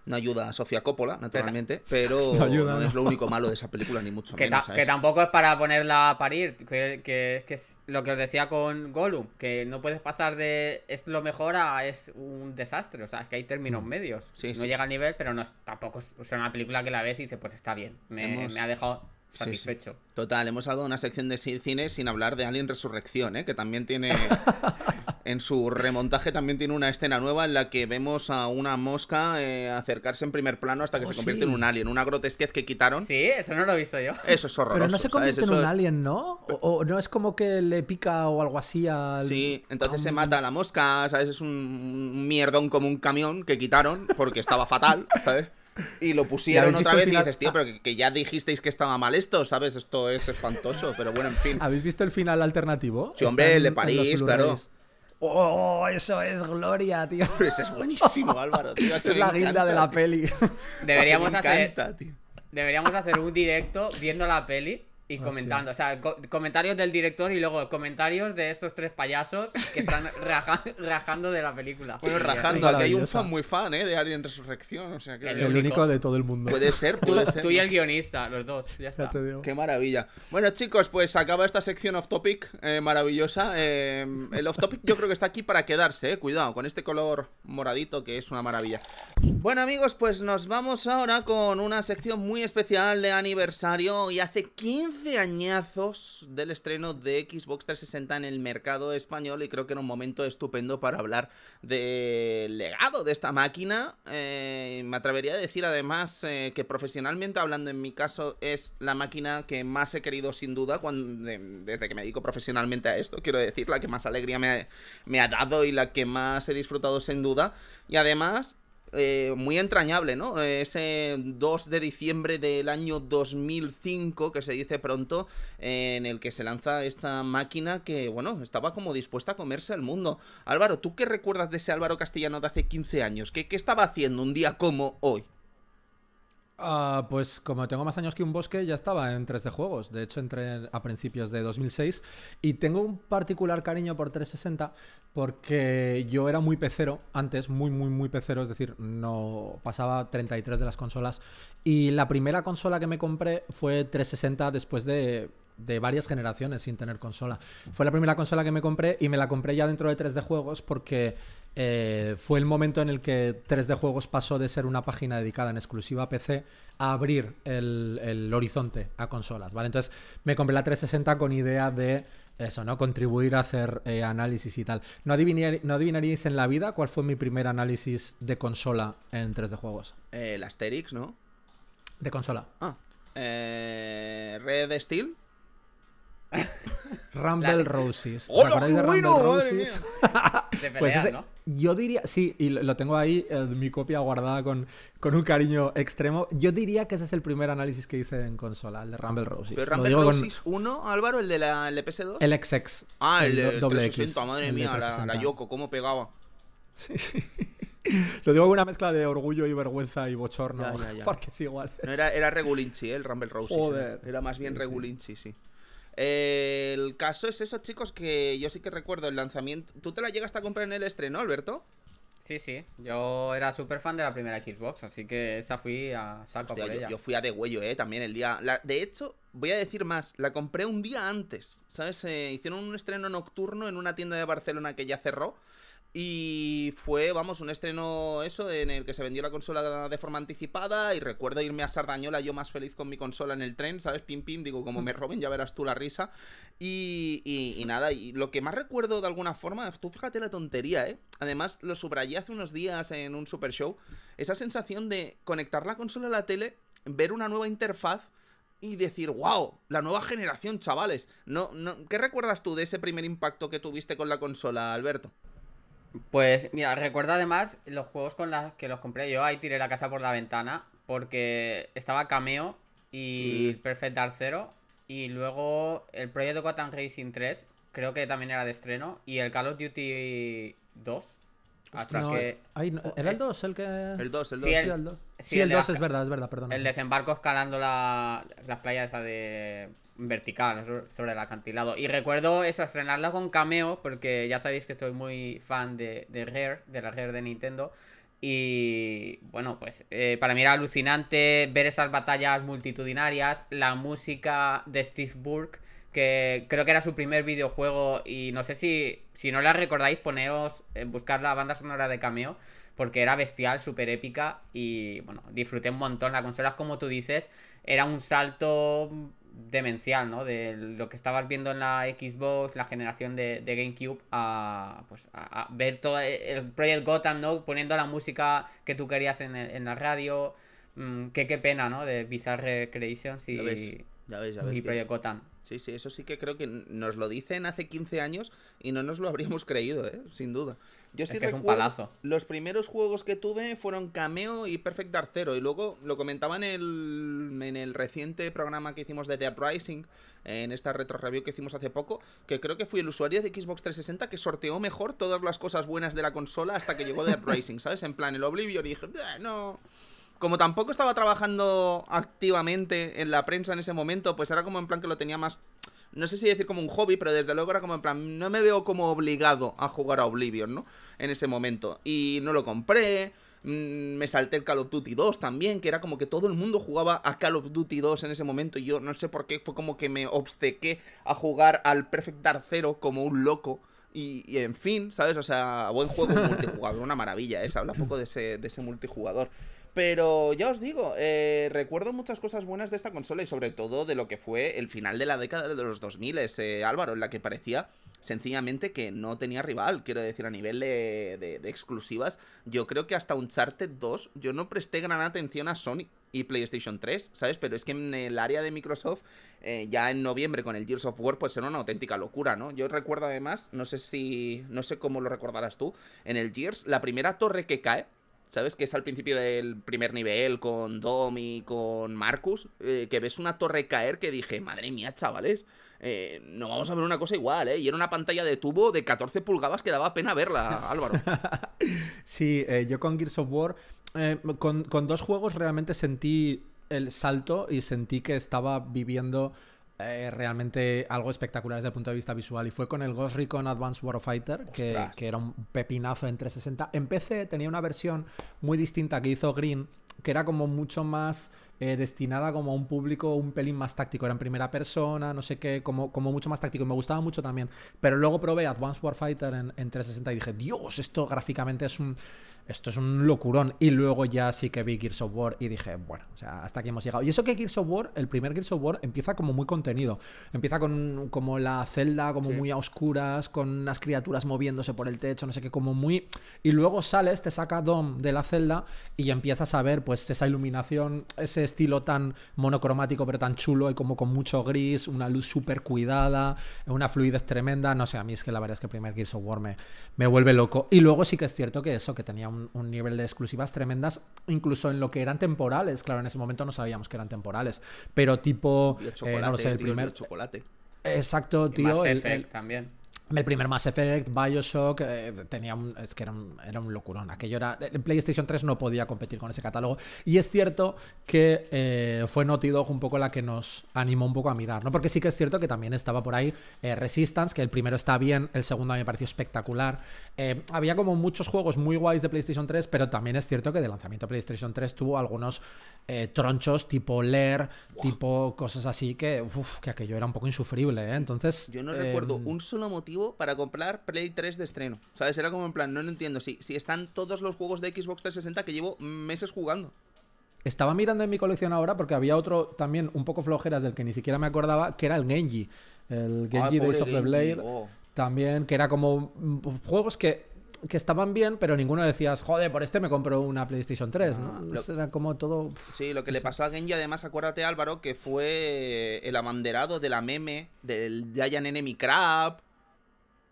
no ayuda a Sofía Coppola, naturalmente, (laughs) pero no, es lo único malo de esa película, ni mucho menos. que tampoco es para ponerla a parir, que, que, es lo que os decía con Gollum, que no puedes pasar de es lo mejor a es un desastre, o sea, es que hay términos mm. medios. no llega al nivel, pero no tampoco es una película que la ves y dices, pues está bien, me, ha dejado satisfecho. Total, hemos hablado de una sección de cine sin hablar de Alien Resurrección, ¿eh? que también tiene (laughs) en su remontaje también tiene una escena nueva en la que vemos a una mosca eh, acercarse en primer plano hasta que oh, se convierte en un alien, una grotesquez que quitaron. Sí, eso no lo he visto yo. Eso es horroroso. Pero no se convierte en un alien, ¿no? O, no es como que le pica o algo así al... Sí, entonces se mata a la mosca, ¿sabes? Es un mierdón como un camión que quitaron porque estaba fatal, (laughs) ¿sabes? y lo pusieron otra vez y dices, tío, ah. pero que, ya dijisteis que estaba mal esto, ¿sabes? Esto es espantoso, pero bueno, en fin. ¿Habéis visto el final alternativo? Sí, hombre, el de París, claro. ¡Oh, eso es gloria, tío! eso es buenísimo, Álvaro, tío. es la guinda de la peli. Deberíamos Deberíamos hacer un directo viendo la peli y comentando, o sea, comentarios del director y luego comentarios de estos tres payasos que están (laughs) rajando de la película. Bueno, rajando, aquí hay un fan muy fan, ¿eh? De Alien Resurrección, o sea que... El, único de todo el mundo. Puede ser, puede ser. Tú y el guionista, los dos, ya, está. Ya Qué maravilla. Bueno, chicos, pues acaba esta sección off topic eh, maravillosa. Eh, el off topic yo creo que está aquí para quedarse, ¿eh? Cuidado, con este color moradito que es una maravilla. Bueno, amigos, pues nos vamos ahora con una sección muy especial de aniversario y hace 15 de añazos del estreno de Xbox 360 en el mercado español y creo que era un momento estupendo para hablar del legado de esta máquina. Eh, me atrevería a decir además eh, que profesionalmente hablando en mi caso es la máquina que más he querido sin duda cuando, desde que me dedico profesionalmente a esto, quiero decir, la que más alegría me ha dado y la que más he disfrutado sin duda. Y además eh, muy entrañable, ¿no? Eh, ese 2 de diciembre del año 2005, que se dice pronto, en el que se lanza esta máquina que, bueno, estaba como dispuesta a comerse el mundo. Álvaro, ¿tú qué recuerdas de ese Álvaro Castellano de hace 15 años? ¿Qué, qué estaba haciendo un día como hoy? Ah, pues como tengo más años que un bosque, ya estaba en 3D juegos. De hecho, entré a principios de 2006 y tengo un particular cariño por 360 porque yo era muy pecero antes, muy, muy, muy pecero. Es decir, no pasaba 33 de las consolas. Y la primera consola que me compré fue 360 después de de varias generaciones sin tener consola. Fue la primera consola que me compré y me la compré ya dentro de 3D juegos porque eh, fue el momento en el que 3D Juegos pasó de ser una página dedicada en exclusiva a PC a abrir el, horizonte a consolas, ¿vale? Entonces me compré la 360 con idea de eso, ¿no? Contribuir a hacer eh, análisis y tal. ¿No, adivinaríais en la vida cuál fue mi primer análisis de consola en 3D Juegos? Eh, el Asterix, ¿no? De consola. Ah. Red Steel. (laughs) Rumble Roses. ¿Te ¡Oh, de Rumble Roses? (laughs) De pues ¿no? Yo diría, sí, y lo tengo ahí, eh, mi copia guardada con, con un cariño extremo. Yo diría que ese es el primer análisis que hice en consola, el de Rumble Roses. ¿Pero Rumble Roses 1, Álvaro, el de la PS2? El XX. Ah, el, de doble madre mía, la, Yoko, cómo pegaba. (laughs) Lo digo con una mezcla de orgullo y vergüenza y bochorno. (laughs) Porque es igual. No, era, era Regulinchi, eh, el Rumble Roses. ¿eh? Era, más bien Regulinchi, sí el caso es eso, chicos, que yo sí que recuerdo el lanzamiento. ¿Tú te la llegaste a comprar en el estreno, Alberto? Sí, sí, yo era súper fan de la primera Xbox, así que esa fui a saco por yo, ella. yo, fui a de eh, también el día... de hecho, voy a decir más, la compré un día antes, ¿sabes? hicieron un estreno nocturno en una tienda de Barcelona que ya cerró y fue, vamos, un estreno eso en el que se vendió la consola de forma anticipada y recuerdo irme a Sardañola yo más feliz con mi consola en el tren, ¿sabes? Pim, pim, digo, como me (laughs) roben ya verás tú la risa. Y, y, nada, y lo que más recuerdo de alguna forma, tú fíjate la tontería, ¿eh? Además, lo subrayé hace unos días en un super show, esa sensación de conectar la consola a la tele, ver una nueva interfaz y decir, wow, la nueva generación, chavales. No, no, ¿Qué recuerdas tú de ese primer impacto que tuviste con la consola, Alberto? Pues mira, recuerda además los juegos con los que los compré. Yo ahí tiré la casa por la ventana porque estaba Cameo y Perfect Dark Zero y luego el proyecto Quantum Racing 3, creo que también era de estreno, y el Call of Duty 2. ¿Era el 2 el que...? El 2, Sí, el 2. Sí, el 2 es verdad, es verdad, perdón. El desembarco escalando la, playa esa de vertical, sobre el acantilado. Y recuerdo eso, estrenarla con cameo, porque ya sabéis que soy muy fan de, de Rare, de la Rare de Nintendo. Y bueno, pues eh, para mí era alucinante ver esas batallas multitudinarias, la música de Steve Burke, que creo que era su primer videojuego y no sé si, si no la recordáis, Poneos, eh, buscar la banda sonora de cameo porque era bestial, súper épica y bueno, disfruté un montón. La consola, como tú dices, era un salto demencial, ¿no? De lo que estabas viendo en la Xbox, la generación de, GameCube, a, pues, a, ver todo el Project Gotham, ¿no? Poniendo la música que tú querías en, la radio. Mm, qué, qué pena, ¿no? De Bizarre Creations y... Ya ves, ya ves. Y Project Sí, sí, eso sí que creo que nos lo dicen hace 15 años y no nos lo habríamos creído, ¿eh? sin duda. Yo es sí que es un palazo. Los primeros juegos que tuve fueron Cameo y Perfect Dark Y luego lo comentaba en el, en el reciente programa que hicimos de The Uprising, en esta retro review que hicimos hace poco, que creo que fui el usuario de Xbox 360 que sorteó mejor todas las cosas buenas de la consola hasta que llegó The (laughs) Uprising, ¿sabes? En plan, el Oblivion y dije, no como tampoco estaba trabajando activamente en la prensa en ese momento, pues era como en plan que lo tenía más. No sé si decir como un hobby, pero desde luego era como en plan. No me veo como obligado a jugar a Oblivion, ¿no? En ese momento. Y no lo compré. Mm, me salté el Call of Duty 2 también, que era como que todo el mundo jugaba a Call of Duty 2 en ese momento. Y yo no sé por qué fue como que me obstequé a jugar al Perfect Dark Zero como un loco. Y, en fin, ¿sabes? O sea, buen juego multijugador, una maravilla es ¿eh? Habla poco de ese, de ese multijugador. Pero ya os digo, eh, recuerdo muchas cosas buenas de esta consola y sobre todo de lo que fue el final de la década de los 2000, Álvaro, en la que parecía sencillamente que no tenía rival. Quiero decir, a nivel de, exclusivas, yo creo que hasta Uncharted 2 yo no presté gran atención a Sony y PlayStation 3, ¿sabes? Pero es que en el área de Microsoft, eh, ya en noviembre con el Gears of War, pues era una auténtica locura, ¿no? Yo recuerdo además, no sé si, no sé cómo lo recordarás tú, en el Gears, la primera torre que cae ¿Sabes? Que es al principio del primer nivel con Dom con Marcus. Eh, que ves una torre caer que dije, madre mía, chavales. Eh, no vamos a ver una cosa igual, ¿eh? Y era una pantalla de tubo de 14 pulgadas que daba pena verla, Álvaro. (laughs) sí, eh, yo con Gears of War. Con, con dos juegos realmente sentí el salto y sentí que estaba viviendo eh, realmente algo espectacular desde el punto de vista visual. Y fue con el Ghost Recon Advanced Warfighter, que, era un pepinazo en 360. En PC tenía una versión muy distinta que hizo Green, que era como mucho más eh, destinada como a un público un pelín más táctico, era en primera persona, no sé qué, como, como mucho más táctico, y me gustaba mucho también. Pero luego probé Advanced Warfighter en 360 y dije, Dios, esto gráficamente es un, esto es un locurón. Y luego ya sí que vi Gears of War y dije, bueno, o sea, hasta aquí hemos llegado. Y eso que Gears of War, el primer Gears of War, empieza como muy contenido. Empieza con como la celda, como muy a oscuras, con unas criaturas moviéndose por el techo, no sé qué, como muy. Y luego sales, te saca Dom de la celda y empiezas a ver, pues, esa iluminación, ese estilo tan monocromático, pero tan chulo y como con mucho gris, una luz súper cuidada, una fluidez tremenda. No sé, a mí es que la verdad es que el primer Gears of War me, me vuelve loco. Y luego sí que es cierto que eso, que tenía un un, nivel de exclusivas tremendas, incluso en lo que eran temporales. Claro, en ese momento no sabíamos que eran temporales, pero tipo, eh, el primer. chocolate. Exacto, tío. también. El primer Mass Effect, Bioshock, eh, tenía un, es que era un, era locurón. Aquello era. El eh, PlayStation 3 no podía competir con ese catálogo. Y es cierto que eh, fue Naughty un poco la que nos animó un poco a mirar, ¿no? Porque sí que es cierto que también estaba por ahí Resistance, que el primero está bien, el segundo a mí me pareció espectacular. había como muchos juegos muy guays de PlayStation 3, pero también es cierto que de lanzamiento de PlayStation 3 tuvo algunos tronchos tipo Lair, tipo cosas así que, que aquello era un poco insufrible, Entonces. Yo no recuerdo em, un solo motivo para comprar Play 3 de estreno. ¿Sabes? Era como en plan, no lo entiendo. Si, si están todos los juegos de Xbox 360 que llevo meses jugando. Estaba mirando en mi colección ahora porque había otro también un poco flojeras del que ni siquiera me acordaba, que era el Genji. El ah, Genji Days of the Blade. Oh. También, que era como mm, juegos que, estaban bien, pero ninguno decías, joder, por este me compro una PlayStation 3. ¿no? Ah, era como todo. Sí, lo que le pasó a Genji, además, acuérdate, Álvaro, que fue el amanderado de la meme, del Giant Enemy Crab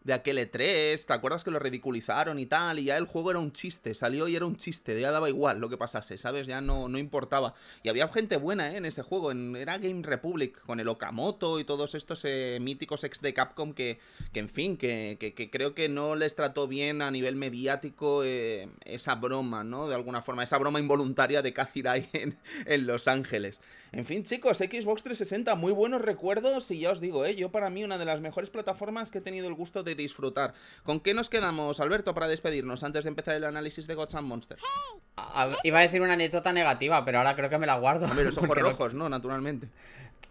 de aquel E3, ¿te acuerdas que lo ridiculizaron y tal? Y ya el juego era un chiste, salió y era un chiste, ya daba igual lo que pasase, ¿sabes? Ya no, no importaba. Y había gente buena ¿eh? en ese juego, en, era Game Republic, con el Okamoto y todos estos eh, míticos ex de Capcom que, que en fin, que, creo que no les trató bien a nivel mediático eh, esa broma, ¿no? De alguna forma, esa broma involuntaria de Kazirai (laughs) en, en Los Ángeles. En fin, chicos, Xbox 360, muy buenos recuerdos y ya os digo, ¿eh? Yo para mí una de las mejores plataformas que he tenido el gusto de disfrutar. ¿Con qué nos quedamos, Alberto, para despedirnos antes de empezar el análisis de Gods and Monsters? iba a decir una anécdota negativa, pero ahora creo que me la guardo. A ver, los (laughs) ojos rojos, ¿no? Naturalmente.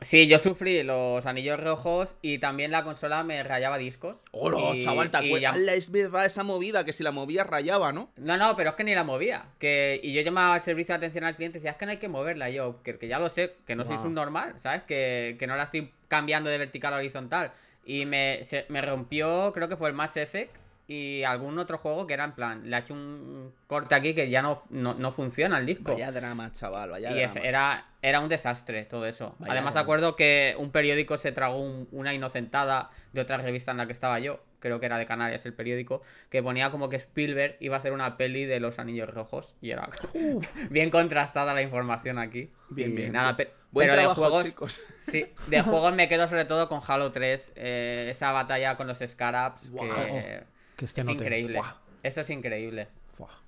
Sí, yo sufrí los anillos rojos y también la consola me rayaba discos. ¡Hola, chaval! ¿Te Es verdad esa movida que si la movía rayaba, ¿no? No, no, pero es que ni la movía. Que... Y yo llamaba al servicio de atención al cliente y decía, es que no hay que moverla. yo, que, ya lo sé, que no wow. un normal, ¿sabes? Que, que no la estoy cambiando de vertical a horizontal. Y me, se, me rompió, creo que fue el Mass Effect y algún otro juego que era en plan, le ha hecho un corte aquí que ya no, no, funciona el disco. Vaya drama, chaval, vaya y era, era un desastre todo eso. Además, acuerdo que un periódico se tragó una inocentada de otra revista en la que estaba yo creo que era de Canarias el periódico, que ponía como que Spielberg iba a hacer una peli de los anillos rojos y era (laughs) bien contrastada la información aquí. Bien, bien. Nada, pero de juegos, (laughs) Sí, de (laughs) juegos me quedo sobre todo con Halo 3, eh, esa batalla con los Scarabs, que, este es increíble. Eso es increíble.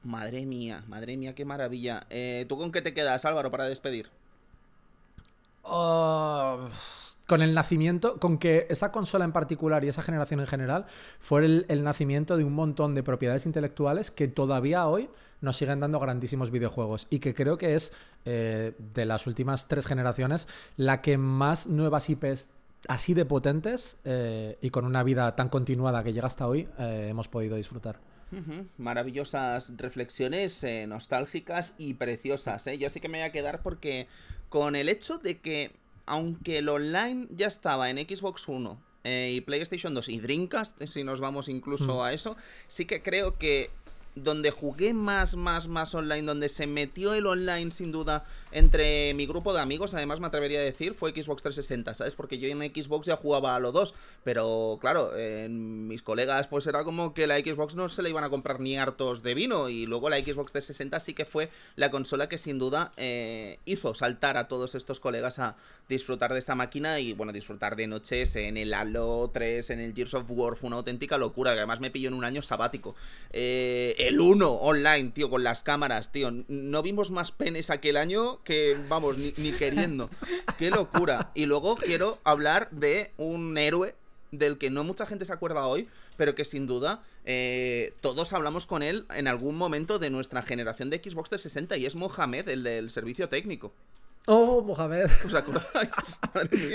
Madre mía, madre mía, qué maravilla. Eh, ¿Tú con qué te quedas, Álvaro, para despedir? Ah, con el nacimiento, con que esa consola en particular y esa generación en general fue el, nacimiento de un montón de propiedades intelectuales que todavía hoy nos siguen dando grandísimos videojuegos y que creo que es eh, de las últimas tres generaciones la que más nuevas IPs así de potentes eh, y con una vida tan continuada que llega hasta hoy eh, hemos podido disfrutar. Maravillosas reflexiones nostálgicas y preciosas. Yo sí que me voy a quedar porque con el hecho de que aunque el online ya estaba en Xbox One eh, y PlayStation 2 y Dreamcast, si nos vamos incluso mm. a eso, sí que creo que donde jugué más, más, más online, donde se metió el online sin duda entre mi grupo de amigos, además me atrevería a decir, fue Xbox 360, ¿sabes? Porque yo en Xbox ya jugaba a los dos, pero claro, mis colegas pues era como que la Xbox no se le iban a comprar ni hartos de vino y luego la Xbox 360 sí que fue la consola que sin duda eh, hizo saltar a todos estos colegas a disfrutar de esta máquina y bueno, disfrutar de noches en el Halo 3, en el Gears of War, fue una auténtica locura, que además me pilló en un año sabático. Eh, el 1 online, tío, con las cámaras, tío, no vimos más penes aquel año que, vamos, ni, queriendo. Qué locura. Y luego quiero hablar de un héroe del que no mucha gente se acuerda hoy, pero que sin duda eh, todos hablamos con él en algún momento de nuestra generación de Xbox 60 y es Mohamed, el del servicio técnico. Oh, Mohamed. (laughs) ¿Os acordáis? (laughs)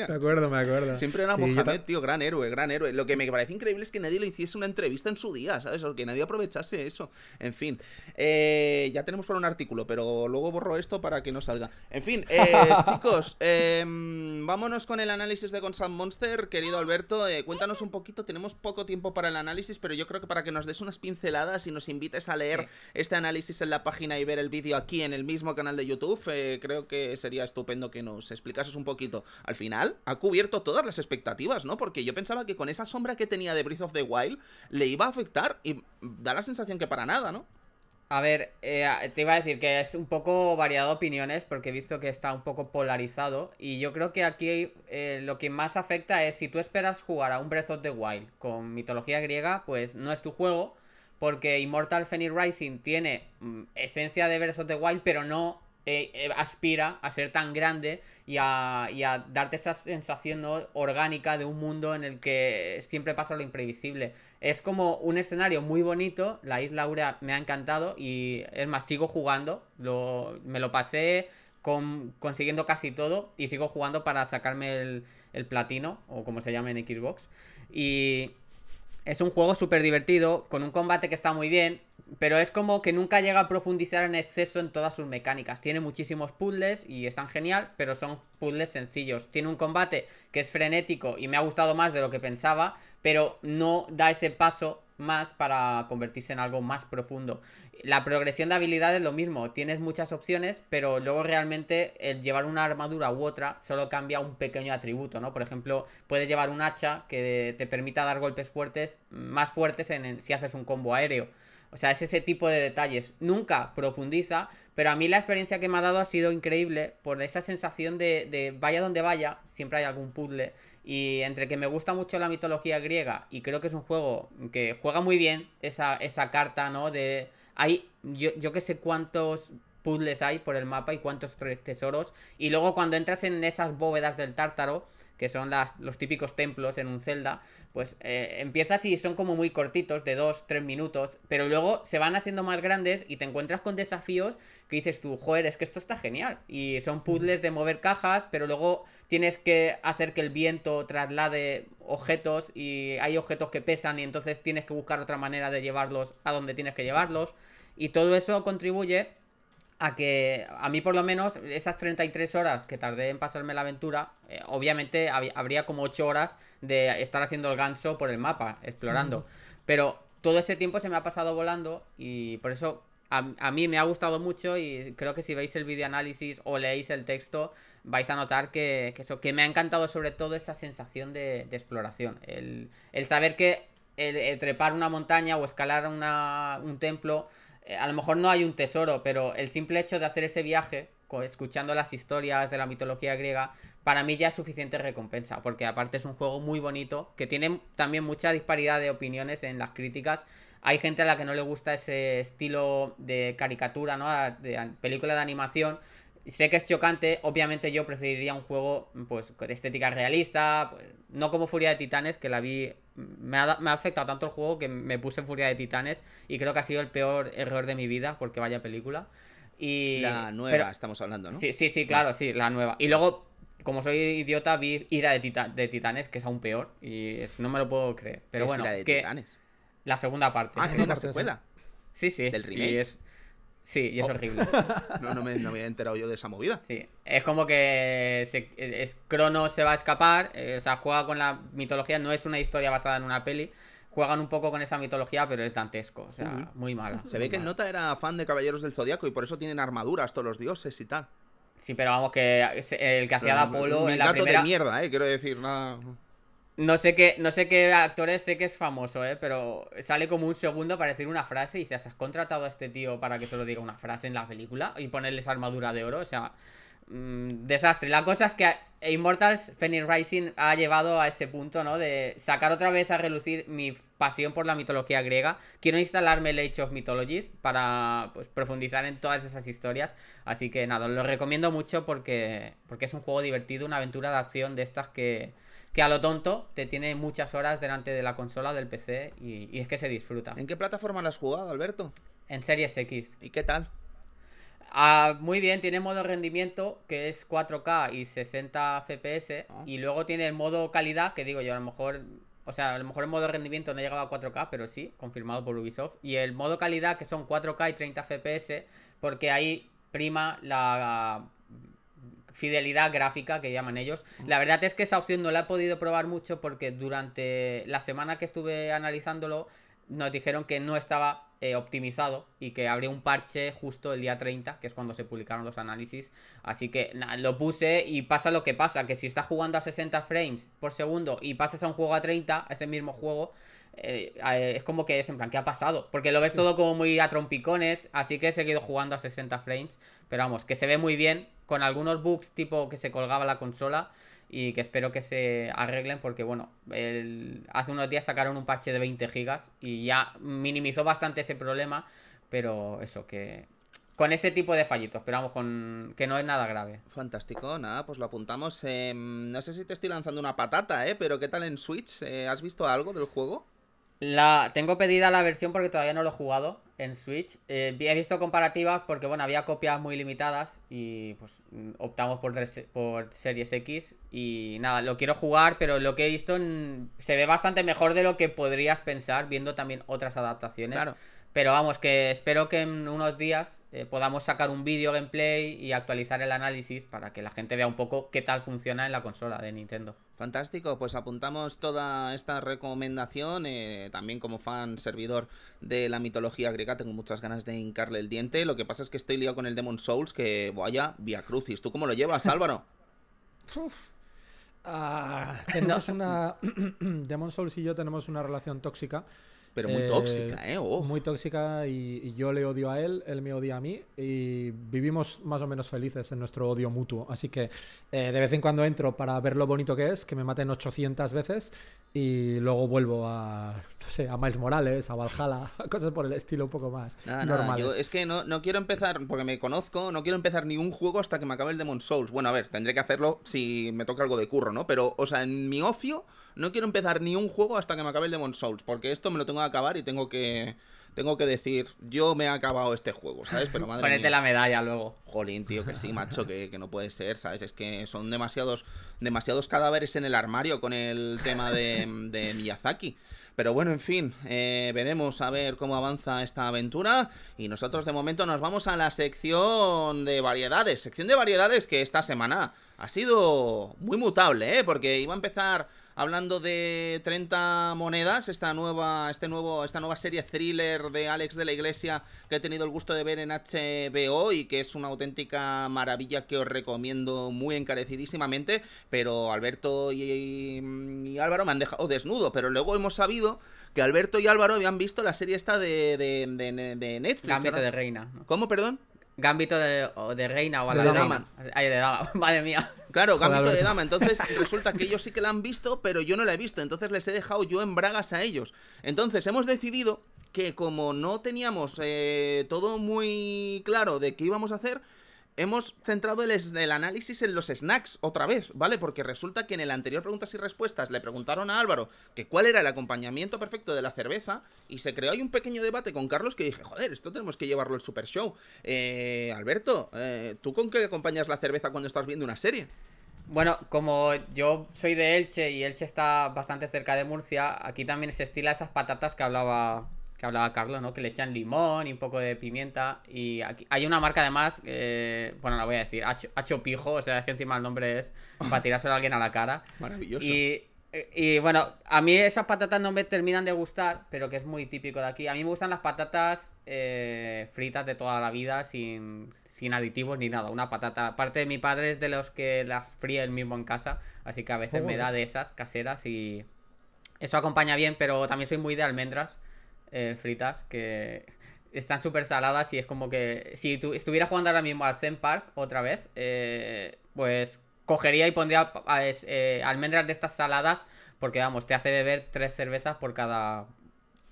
acuerdo, me acuerdo. Siempre era Mohamed, tío, gran héroe, gran héroe. Lo que me parece increíble es que nadie le hiciese una entrevista en su día, ¿sabes? O que nadie aprovechase eso. En fin, eh, ya tenemos para un artículo, pero luego borro esto para que no salga. En fin, eh, (laughs) chicos, em, vámonos con el análisis de Gonzalo Monster. Querido Alberto, eh, cuéntanos un poquito. Tenemos poco tiempo para el análisis, pero yo creo que para que nos des unas pinceladas y nos invites a leer este análisis en la página y ver el vídeo aquí en el mismo canal de YouTube, creo que sería estupendo que nos explicases un poquito. Al final, ha cubierto todas las expectativas, ¿no? Porque yo pensaba que con esa sombra que tenía de Breath of the Wild le iba a afectar y da la sensación que para nada, ¿no? A ver, eh, te iba a decir que es un poco variado opiniones porque he visto que está un poco polarizado y yo creo que aquí eh, lo que más afecta es si tú esperas jugar a un Breath of the Wild con mitología griega, pues no es tu juego porque Immortal Fenrir Rising tiene mm, esencia de Breath of the Wild pero no eh, eh, aspira a ser tan grande y a, darte esa sensación orgánica de un mundo en el que siempre pasa lo imprevisible. Es como un escenario muy bonito, la isla Urea me ha encantado y es más, sigo jugando, me lo pasé consiguiendo casi todo y sigo jugando para sacarme el, el platino o como se llama en Xbox. Y es un juego súper divertido, con un combate que está muy bien, pero es como que nunca llega a profundizar en exceso en todas sus mecánicas. Tiene muchísimos puzzles y están genial, pero son puzzles sencillos. Tiene un combate que es frenético y me ha gustado más de lo que pensaba, pero no da ese paso más para convertirse en algo más profundo. La progresión de habilidades es lo mismo, tienes muchas opciones, pero luego realmente el llevar una armadura u otra solo cambia un pequeño atributo, ¿no? Por ejemplo, puedes llevar un hacha que te permita dar golpes fuertes, más fuertes en, si haces un combo aéreo. O sea, es ese tipo de detalles. Nunca profundiza, pero a mí la experiencia que me ha dado ha sido increíble por esa sensación de, de vaya donde vaya, siempre hay algún puzzle. Y entre que me gusta mucho la mitología griega y creo que es un juego que juega muy bien esa, esa carta, ¿no? De... Hay, yo, yo que sé cuántos puzzles hay por el mapa y cuántos tesoros. Y luego cuando entras en esas bóvedas del tártaro, que son las, los típicos templos en un Zelda, pues eh, empiezas y son como muy cortitos, de 2, 3 minutos, pero luego se van haciendo más grandes y te encuentras con desafíos que dices tú, joder, es que esto está genial. Y son puzzles de mover cajas, pero luego tienes que hacer que el viento traslade objetos y hay objetos que pesan y entonces tienes que buscar otra manera de llevarlos a donde tienes que llevarlos. Y todo eso contribuye a que a mí por lo menos esas 33 horas que tardé en pasarme la aventura, eh, obviamente habría como 8 horas de estar haciendo el ganso por el mapa, explorando. Pero todo ese tiempo se me ha pasado volando y por eso a, mí me ha gustado mucho y creo que si veis el videoanálisis o leéis el texto vais a notar que, eso, que me ha encantado sobre todo esa sensación de, exploración. El, saber que el, trepar una montaña o escalar una, un templo eh, a lo mejor no hay un tesoro, pero el simple hecho de hacer ese viaje, escuchando las historias de la mitología griega, para mí ya es suficiente recompensa, porque aparte es un juego muy bonito, que tiene también mucha disparidad de opiniones en las críticas. Hay gente a la que no le gusta ese estilo de caricatura, ¿no? De película de animación, Sé que es chocante, obviamente yo preferiría un juego pues con estética realista, pues, no como Furia de Titanes, que la vi... Me ha, me ha, afectado tanto el juego que me puse en Furia de Titanes y creo que ha sido el peor error de mi vida, porque vaya película. Y... La nueva estamos hablando, ¿no? Sí, sí, sí, claro, sí, la nueva. Y luego, como soy idiota, vi Ira de, de Titanes, que es aún peor, y no me lo puedo creer. Pero bueno, de que... Titanes? La segunda parte. Ah, secuela. Sí, sí. Del remake. es... Sí, y es oh. horrible. (laughs) No, me, no me, había enterado yo de esa movida. Sí, es como que es, Cronos se va a escapar, eh, o sea, juega con la mitología, no es una historia basada en una peli. Juegan un poco con esa mitología, pero es dantesco, o sea, muy mala. Se ve que Nota era fan de Caballeros del Zodiaco y por eso tienen armaduras todos los dioses y tal. Sí, pero vamos, que el que hacía de Apolo. de mierda, eh, quiero decir, nada. No sé qué, no sé qué actores sé que es famoso, ¿eh? Pero sale como un segundo para decir una frase y se has contratado a este tío para que solo diga una frase en la película y ponerles armadura de oro, o sea, mm, desastre. La cosa es que Immortals Fenrir Rising ha llevado a ese punto, ¿no? De sacar otra vez a relucir mi pasión por la mitología griega. Quiero instalarme el Age of Mythologies para pues, profundizar en todas esas historias. Así que nada, lo recomiendo mucho porque, porque es un juego divertido, una aventura de acción de estas que que a lo tonto te tiene muchas horas delante de la consola, del PC, y, es que se disfruta. ¿En qué plataforma la has jugado, Alberto? En Series X. ¿Y qué tal? Ah, muy bien, tiene modo rendimiento que es 4K y 60 FPS. Ah. Y luego tiene el modo calidad, que digo yo, a lo mejor. O sea, a lo mejor el modo rendimiento no llegaba a 4K, pero sí, confirmado por Ubisoft. Y el modo calidad, que son 4K y 30 FPS, porque ahí prima la fidelidad gráfica que llaman ellos. La verdad es que esa opción no la he podido probar mucho porque durante la semana que estuve analizándolo nos dijeron que no estaba eh, optimizado y que habría un parche justo el día 30, que es cuando se publicaron los análisis. Así que lo puse y pasa lo que pasa, que si estás jugando a 60 frames por segundo y pasas a un juego a 30, a ese mismo juego, eh, es como que es en plan, ¿qué ha pasado? Porque lo ves todo como muy a trompicones, así que he seguido jugando a 60 frames, pero vamos, que se ve muy bien, con algunos bugs tipo que se colgaba la consola y que espero que se arreglen porque bueno, el, hace unos días sacaron un parche de 20 gigas y ya minimizó bastante ese problema, pero eso que con ese tipo de fallitos, pero vamos, con que no es nada grave. Fantástico, nada, pues lo apuntamos. no sé si te estoy lanzando una patata, ¿eh? Pero ¿qué tal en Switch? Eh, ¿Has visto algo del juego? La tengo pedida la versión porque todavía no lo he jugado en Switch. Eh, he visto comparativas porque, bueno, había copias muy limitadas y pues optamos por, por Series X. Y nada, lo quiero jugar, pero lo que he visto se ve bastante mejor de lo que podrías pensar viendo también otras adaptaciones. Claro. Pero vamos, que espero que en unos días eh, podamos sacar un vídeo gameplay y actualizar el análisis para que la gente vea un poco qué tal funciona en la consola de Nintendo. Fantástico, pues apuntamos toda esta recomendación. Eh, también como fan servidor de la mitología griega, tengo muchas ganas de hincarle el diente. Lo que pasa es que estoy liado con el Demon Souls, que vaya via crucis. ¿Tú cómo lo llevas, Álvaro? (laughs) Ah, (laughs) tenemos una. (clears throat) Demon Souls y yo tenemos una relación tóxica pero muy eh, tóxica, ¿eh? Muy tóxica y, yo le odio a él, él me odia a mí y vivimos más o menos felices en nuestro odio mutuo. Así que eh, de vez en cuando entro para ver lo bonito que es, que me maten 800 veces y luego vuelvo a, no sé, a Miles Morales, a Valhalla, (laughs) cosas por el estilo un poco más normal es que no, no, quiero empezar, porque me conozco, no quiero empezar ningún juego hasta que me acabe el Demon Souls. Bueno, a ver, tendré que hacerlo si me toca algo de curro, ¿no? Pero, o sea, en mi ocio no quiero empezar ni un juego hasta que me acabe el Demon Souls, porque esto me lo tengo que acabar y tengo que tengo que decir, yo me he acabado este juego, ¿sabes? Pero madre Ponete la medalla luego. Jolín, tío, que sí, macho, que, no puede ser, ¿sabes? Es que son demasiados, demasiados cadáveres en el armario con el tema de, de Miyazaki. Pero bueno, en fin, eh, veremos a ver cómo avanza esta aventura. Y nosotros de momento nos vamos a la sección de variedades. Sección de variedades que esta semana ha sido muy mutable, ¿eh? Porque iba a empezar Hablando de 30 monedas, esta nueva, este nuevo, esta nueva serie thriller de Alex de la Iglesia que he tenido el gusto de ver en HBO y que es una auténtica maravilla que os recomiendo muy encarecidísimamente. Pero Alberto y, Álvaro me han dejado desnudo, pero luego hemos sabido que Alberto y Álvaro habían visto la serie esta de, de, Netflix. la de Reina. ¿Cómo, perdón? Gambito de, reina o a de dama. Ay, de dama, (laughs) madre mía. Claro, gambito de dama. Entonces (laughs) resulta que ellos sí que la han visto, pero yo no la he visto. Entonces les he dejado yo en bragas a ellos. Entonces hemos decidido que como no teníamos eh, todo muy claro de qué íbamos a hacer, hemos centrado el, análisis en los snacks otra vez, ¿vale? Porque resulta que en el anterior preguntas y respuestas le preguntaron a Álvaro que cuál era el acompañamiento perfecto de la cerveza y se creó ahí un pequeño debate con Carlos que dije, joder, esto tenemos que llevarlo al Super Show. Eh, Alberto, eh, ¿tú con qué acompañas la cerveza cuando estás viendo una serie? Bueno, como yo soy de Elche y Elche está bastante cerca de Murcia, aquí también se estila esas patatas que hablaba que hablaba Carlos, ¿no? Que le echan limón y un poco de pimienta. Y aquí, hay una marca además, eh, bueno, la voy a decir, Hacho, Pijo, o sea, es que encima el nombre es (laughs) para tirárselo a alguien a la cara. Maravilloso. Y, bueno, a mí esas patatas no me terminan de gustar, pero que es muy típico de aquí. A mí me gustan las patatas eh, fritas de toda la vida, sin, aditivos ni nada. Una patata. Aparte, de mi padre es de los que las fríe él mismo en casa, así que a veces me da de esas caseras y eso acompaña bien, pero también soy muy de almendras. Eh, fritas que están súper saladas y es como que si tú estuviera jugando ahora mismo a Zen Park otra vez, eh, pues cogería y pondría ah, eh, almendras de estas saladas porque vamos, te hace beber tres cervezas por cada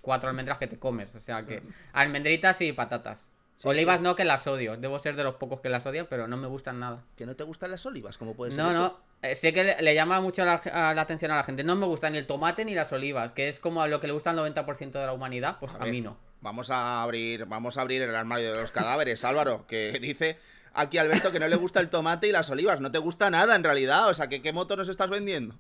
cuatro almendras que te comes. O sea que almendritas y patatas. olivas no que las odio, debo ser de los pocos que las odio pero no me gustan nada. ¿Que no te gustan las olivas? ¿Cómo puedes ser? no, eh, sé que le, llama mucho la, atención a la gente. No me gusta ni el tomate ni las olivas, que es como a lo que le gusta el 90% de la humanidad, pues a, mí no. Vamos a abrir, vamos a abrir el armario de los cadáveres, Álvaro, que dice aquí Alberto que no le gusta el tomate y las olivas. No te gusta nada en realidad. O sea, qué moto nos estás vendiendo?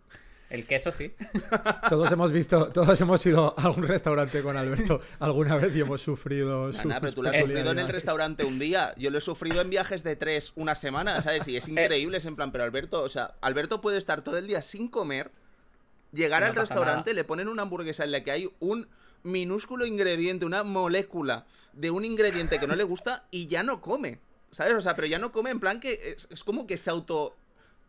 El queso sí. (laughs) Todos hemos visto, todos hemos ido a un restaurante con Alberto alguna vez y hemos sufrido. su, pero tú lo has sufrido en el restaurante un día. Yo lo he sufrido en viajes de tres una semana, ¿sabes? Y es (laughs) eh. increíble, es en plan, pero Alberto, o sea, Alberto puede estar todo el día sin comer, llegar al restaurante, le ponen una hamburguesa en la que hay un minúsculo ingrediente, una molécula de un ingrediente que no le gusta y ya no come. ¿Sabes? O sea, pero ya no come en plan que es como que se auto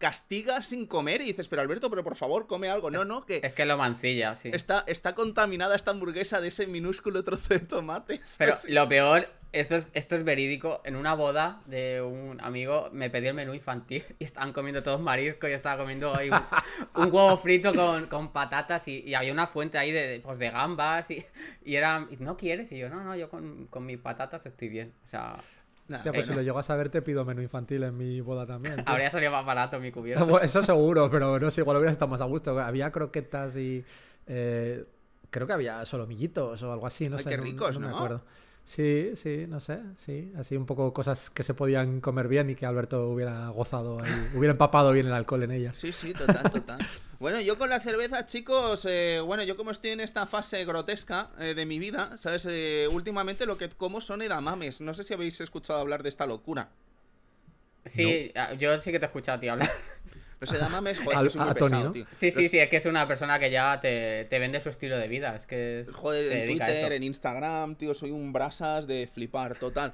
castiga sin comer y dices, pero Alberto, pero por favor, come algo. No, no, que... Es que lo mancilla, sí. Está, está contaminada esta hamburguesa de ese minúsculo trozo de tomate. (laughs) Pero lo peor, esto es, esto es verídico, en una boda de un amigo me pedí el menú infantil (laughs) y estaban comiendo todos marisco, yo estaba comiendo (laughs) un, huevo frito con, con patatas y, había una fuente ahí de, pues de gambas y, y era, ¿no quieres? Y yo, no, no, yo con, con mis patatas estoy bien. O sea... Hostia, pues eh, si lo llego a saber, te pido menú infantil en mi boda también. Habría salido más barato mi cubierta. Ah, pues eso seguro, pero no sé, igual hubiera estado más a gusto. Había croquetas y. Eh, creo que había solomillitos o algo así, no sé. Qué ricos, no, Sí, sí, no sé, sí. Así un poco cosas que se podían comer bien y que Alberto hubiera gozado hubiera empapado bien el alcohol en ellas. Sí, sí, total, total. (laughs) Bueno, yo con la cerveza, chicos, eh, bueno, yo como estoy en esta fase grotesca eh, de mi vida, ¿sabes? Eh, últimamente lo que como son edamames. No sé si habéis escuchado hablar de esta locura. Sí, ah, yo sí que te he escuchado tío, hablar. (laughs) Los edamames, joder, tío. Sí, sí, sí, es que es una persona que ya te, vende su estilo de vida. Es que. Joder, en Twitter, en Instagram, tío, soy un brasas de flipar, total.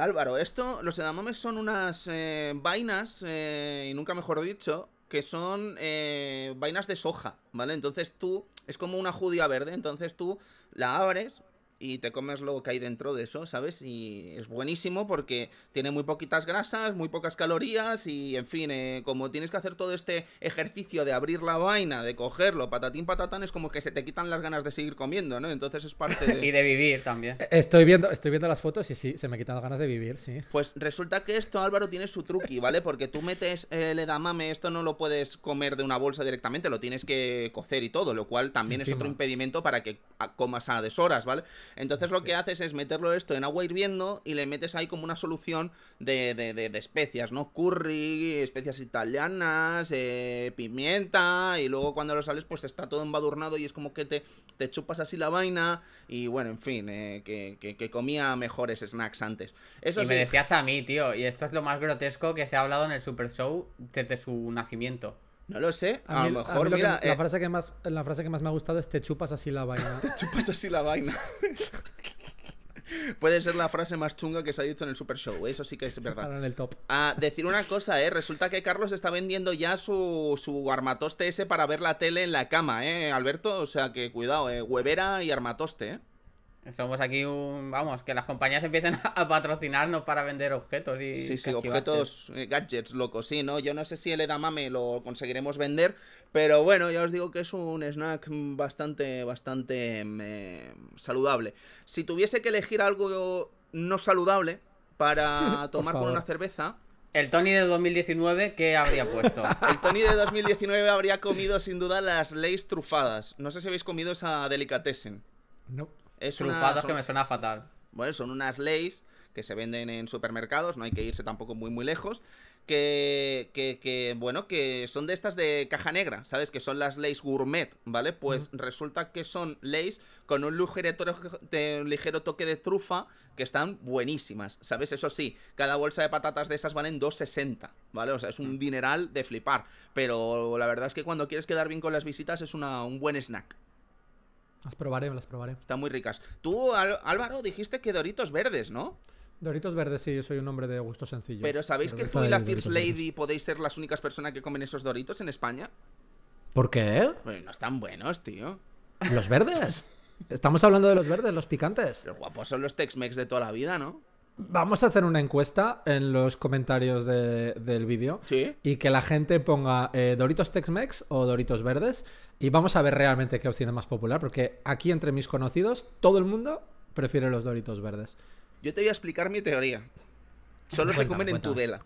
Álvaro, esto, los edamames son unas vainas, y nunca mejor dicho, que son eh, vainas de soja, ¿vale? Entonces tú, es como una judía verde, entonces tú la abres, y te comes lo que hay dentro de eso, ¿sabes? Y es buenísimo porque tiene muy poquitas grasas, muy pocas calorías y, en fin, eh, como tienes que hacer todo este ejercicio de abrir la vaina, de cogerlo, patatín, patatán, es como que se te quitan las ganas de seguir comiendo, ¿no? Entonces es parte de... (laughs) y de vivir también. E-, estoy viendo, estoy viendo las fotos y sí, se me quitan las ganas de vivir, sí. Pues resulta que esto, Álvaro, tiene su truqui, ¿vale? Porque tú metes el eh, edamame, esto no lo puedes comer de una bolsa directamente, lo tienes que cocer y todo, lo cual también es otro impedimento para que ah, comas a deshoras, ¿vale? Entonces lo que haces es meterlo esto en agua hirviendo y le metes ahí como una solución de, de, de, especias, ¿no? Curry, especias italianas, eh, pimienta, y luego cuando lo sales pues está todo embadurnado y es como que te, te chupas así la vaina y bueno, en fin, eh, que, que, comía mejores snacks antes. Eso y me decías a mí, tío, y esto es lo más grotesco que se ha hablado en el Super Show desde su nacimiento. No lo sé, a, lo mejor, mira... la, eh, frase que más, la frase que más me ha gustado es te chupas así la vaina. (laughs) te chupas así la vaina. Puede ser la frase más chunga que se ha dicho en el Super Show, eso sí que es verdad. En el top. Ah, decir una cosa, ¿eh? resulta que Carlos está vendiendo ya su, su armatoste ese para ver la tele en la cama, ¿eh, Alberto? O sea que cuidado, ¿eh? huevera y armatoste, ¿eh? Somos aquí un. Vamos, que las compañías empiecen (laughs) a patrocinarnos para vender objetos y. Sí, sí, objetos, eh, gadgets locos, sí, ¿no? Yo no sé si el edamame lo conseguiremos vender, pero bueno, ya os digo que es un snack bastante, bastante mm, eh, saludable. Si tuviese que elegir algo no saludable para (laughs) tomar con una cerveza. El Tony de 2019, ¿qué habría puesto? (laughs) El Tony de 2019 habría comido sin duda las leyes trufadas. No sé si habéis comido esa delicatessen. No. Es que me suena fatal. Bueno, son unas leyes que se venden en supermercados, no hay que irse tampoco muy muy lejos. Que, que, bueno, que son de estas de caja negra, ¿sabes? Que son las leyes gourmet, ¿vale? Pues resulta que son leyes con un ligero, toque de trufa que están buenísimas, ¿sabes? Eso sí, cada bolsa de patatas de esas valen 2,60, ¿vale? O sea, es un mm. dineral de flipar, pero la verdad es que cuando quieres quedar bien con las visitas es una, un buen snack. Las probaré, las probaré. Están muy ricas. Tú, Álvaro, dijiste que Doritos verdes, ¿no? Doritos verdes, sí, yo soy un hombre de gusto sencillo. Pero ¿sabéis que tú y la First Lady podéis ser las únicas personas que comen esos Doritos en España? ¿Por qué? no están buenos, tío. ¿Los verdes? Estamos hablando de los verdes, los picantes. Los guapos son los Tex-Mex de toda la vida, ¿no? Vamos a hacer una encuesta en los comentarios del vídeo. Y que la gente ponga eh, Doritos Tex-Mex o Doritos Verdes. Y vamos a ver realmente qué opción es más popular. Porque aquí, entre mis conocidos, todo el mundo prefiere los Doritos Verdes. Yo te voy a explicar mi teoría. Solo se comen en Tudela.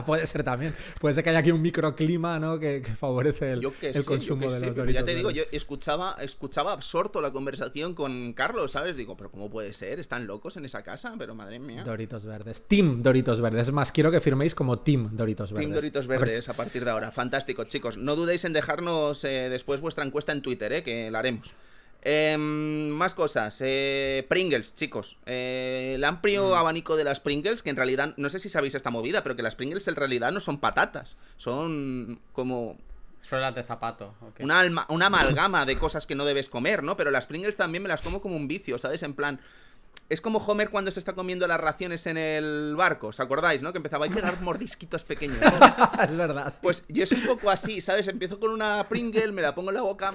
(laughs) puede ser también. Puede ser que haya aquí un microclima ¿no? que, favorece el, el consumo de los Doritos. Ya te digo, yo escuchaba, escuchaba absorto la conversación con Carlos, ¿sabes? Digo, pero ¿cómo puede ser? ¿Están locos en esa casa? Pero madre mía. Doritos Verdes. Team Doritos Verdes. Es más, quiero que firméis como Team Doritos Verdes. Team Doritos Verdes a partir de ahora. Fantástico, chicos. No dudéis en dejarnos eh, después vuestra encuesta en Twitter, ¿eh? que la haremos. Em, más cosas. Eh, Pringles, chicos. el eh, amplio mm. abanico de las Pringles, que en realidad, no sé si sabéis esta movida, pero que las Pringles en realidad no son patatas. Son como... Suelas de zapato. Una, una amalgama de cosas que no debes comer, ¿no? Pero las Pringles también me las como como un vicio, ¿sabes? En plan... Es como Homer cuando se está comiendo las raciones en el barco, ¿os acordáis, no? Que empezaba a quedar mordisquitos pequeños. (laughs) es verdad. Pues yo es un poco así, ¿sabes? Empiezo con una Pringle, me la pongo en la boca,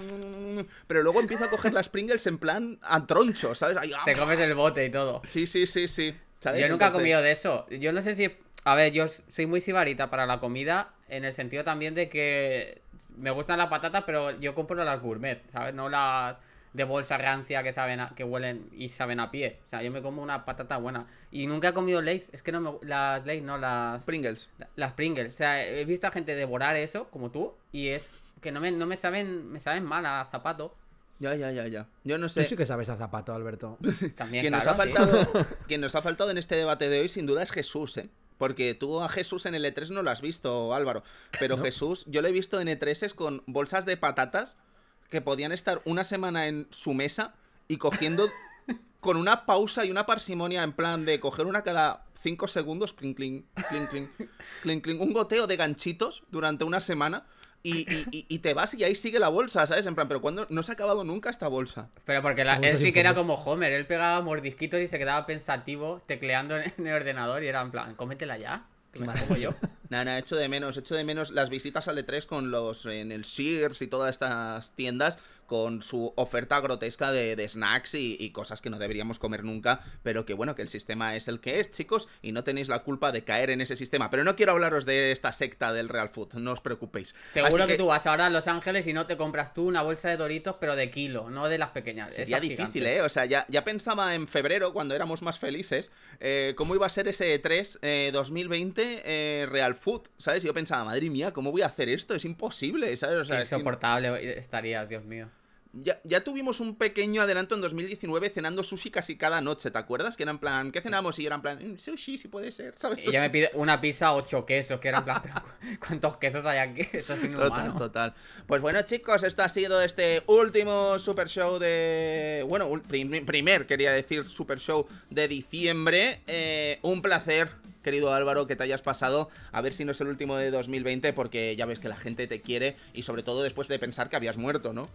pero luego empiezo a coger las Pringles en plan a troncho, ¿sabes? Te ¡ah! comes el bote y todo. Sí, sí, sí, sí. Yo nunca he comido de eso. Yo no sé si. A ver, yo soy muy sibarita para la comida, en el sentido también de que me gustan las patatas, pero yo compro las gourmet, ¿sabes? No las de bolsa rancia que saben que huelen y saben a pie. O sea, yo me como una patata buena. Y nunca he comido Lays, es que no me las Lays no las Pringles. las Pringles, o sea, he visto a gente devorar eso como tú y es que no me, no me saben me saben mal a zapato. Ya, ya, ya, ya. Yo no sé. Tú sí que sabes a zapato, Alberto. (laughs) (laughs) También, quien, nos ha faltado, (laughs) nos ha faltado en este debate de hoy, sin duda, es Jesús, ¿eh? Porque tú a Jesús en el E3 no lo has visto, Álvaro. Pero Jesús, yo lo he visto en E3 con bolsas de patatas que podían estar una semana en su mesa y cogiendo (laughs) con una pausa y una parsimonia en plan de coger una cada cinco segundos, clink, clink, clink, clink, un goteo de ganchitos durante una semana. Y, te vas y ahí sigue la bolsa, ¿sabes? En plan, pero cuando no se ha acabado nunca esta bolsa. Pero porque la, él sí que era como Homer, él pegaba mordisquitos y se quedaba pensativo tecleando en el ordenador y era en plan, cómetela ya, que como yo. (laughs) Nada, nada, echo de menos, echo de menos las visitas al E3 con los en el Sears y todas estas tiendas con su oferta grotesca de, snacks y, cosas que no deberíamos comer nunca, pero que bueno, que el sistema es el que es, chicos, y no tenéis la culpa de caer en ese sistema. Pero no quiero hablaros de esta secta del Real Food, no os preocupéis. Seguro que... tú vas ahora a Los Ángeles y no te compras tú una bolsa de Doritos, pero de kilo, no de las pequeñas. Sería difícil, ¿eh? O sea, ya, ya pensaba en febrero, cuando éramos más felices, eh, cómo iba a ser ese E3 2020 eh, eh, Real Food food, ¿sabes? Y yo pensaba, madre mía, ¿cómo voy a hacer esto? Es imposible, ¿sabes? insoportable estarías, Dios mío. Ya, tuvimos un pequeño adelanto en 2019 cenando sushi casi cada noche, ¿te acuerdas? Que era en plan, ¿qué cenamos? Y eran plan, sushi, si puede ser, ¿sabes? Ella me pide (laughs) una pizza, ocho quesos, que eran plan, ¿cuántos quesos hay aquí? (laughs) Total, total. Pues bueno, chicos, esto ha sido este último super show de. Bueno, primer, quería decir, super show de diciembre. Eh, un placer querido Álvaro, que te hayas pasado. A ver si no es el último de 2020, porque ya ves que la gente te quiere y sobre todo después de pensar que habías muerto, ¿no?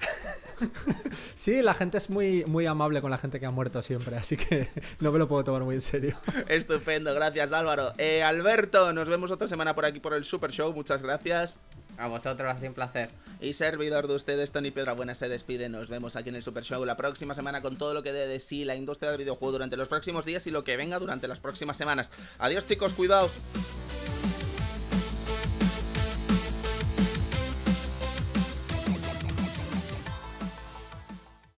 (laughs) Sí, la gente es muy, muy amable con la gente que ha muerto siempre, así que (laughs) no me lo puedo tomar muy en serio. (laughs) Estupendo, gracias Álvaro. Eh, Alberto, nos vemos otra semana por aquí por el Super Show, muchas gracias. A vosotros, ha sido un placer. Y servidor de ustedes, Tony Pedra Buena, se despide. Nos vemos aquí en el Super Show la próxima semana con todo lo que dé de sí la industria del videojuego durante los próximos días y lo que venga durante las próximas semanas. Adiós, chicos, cuidaos.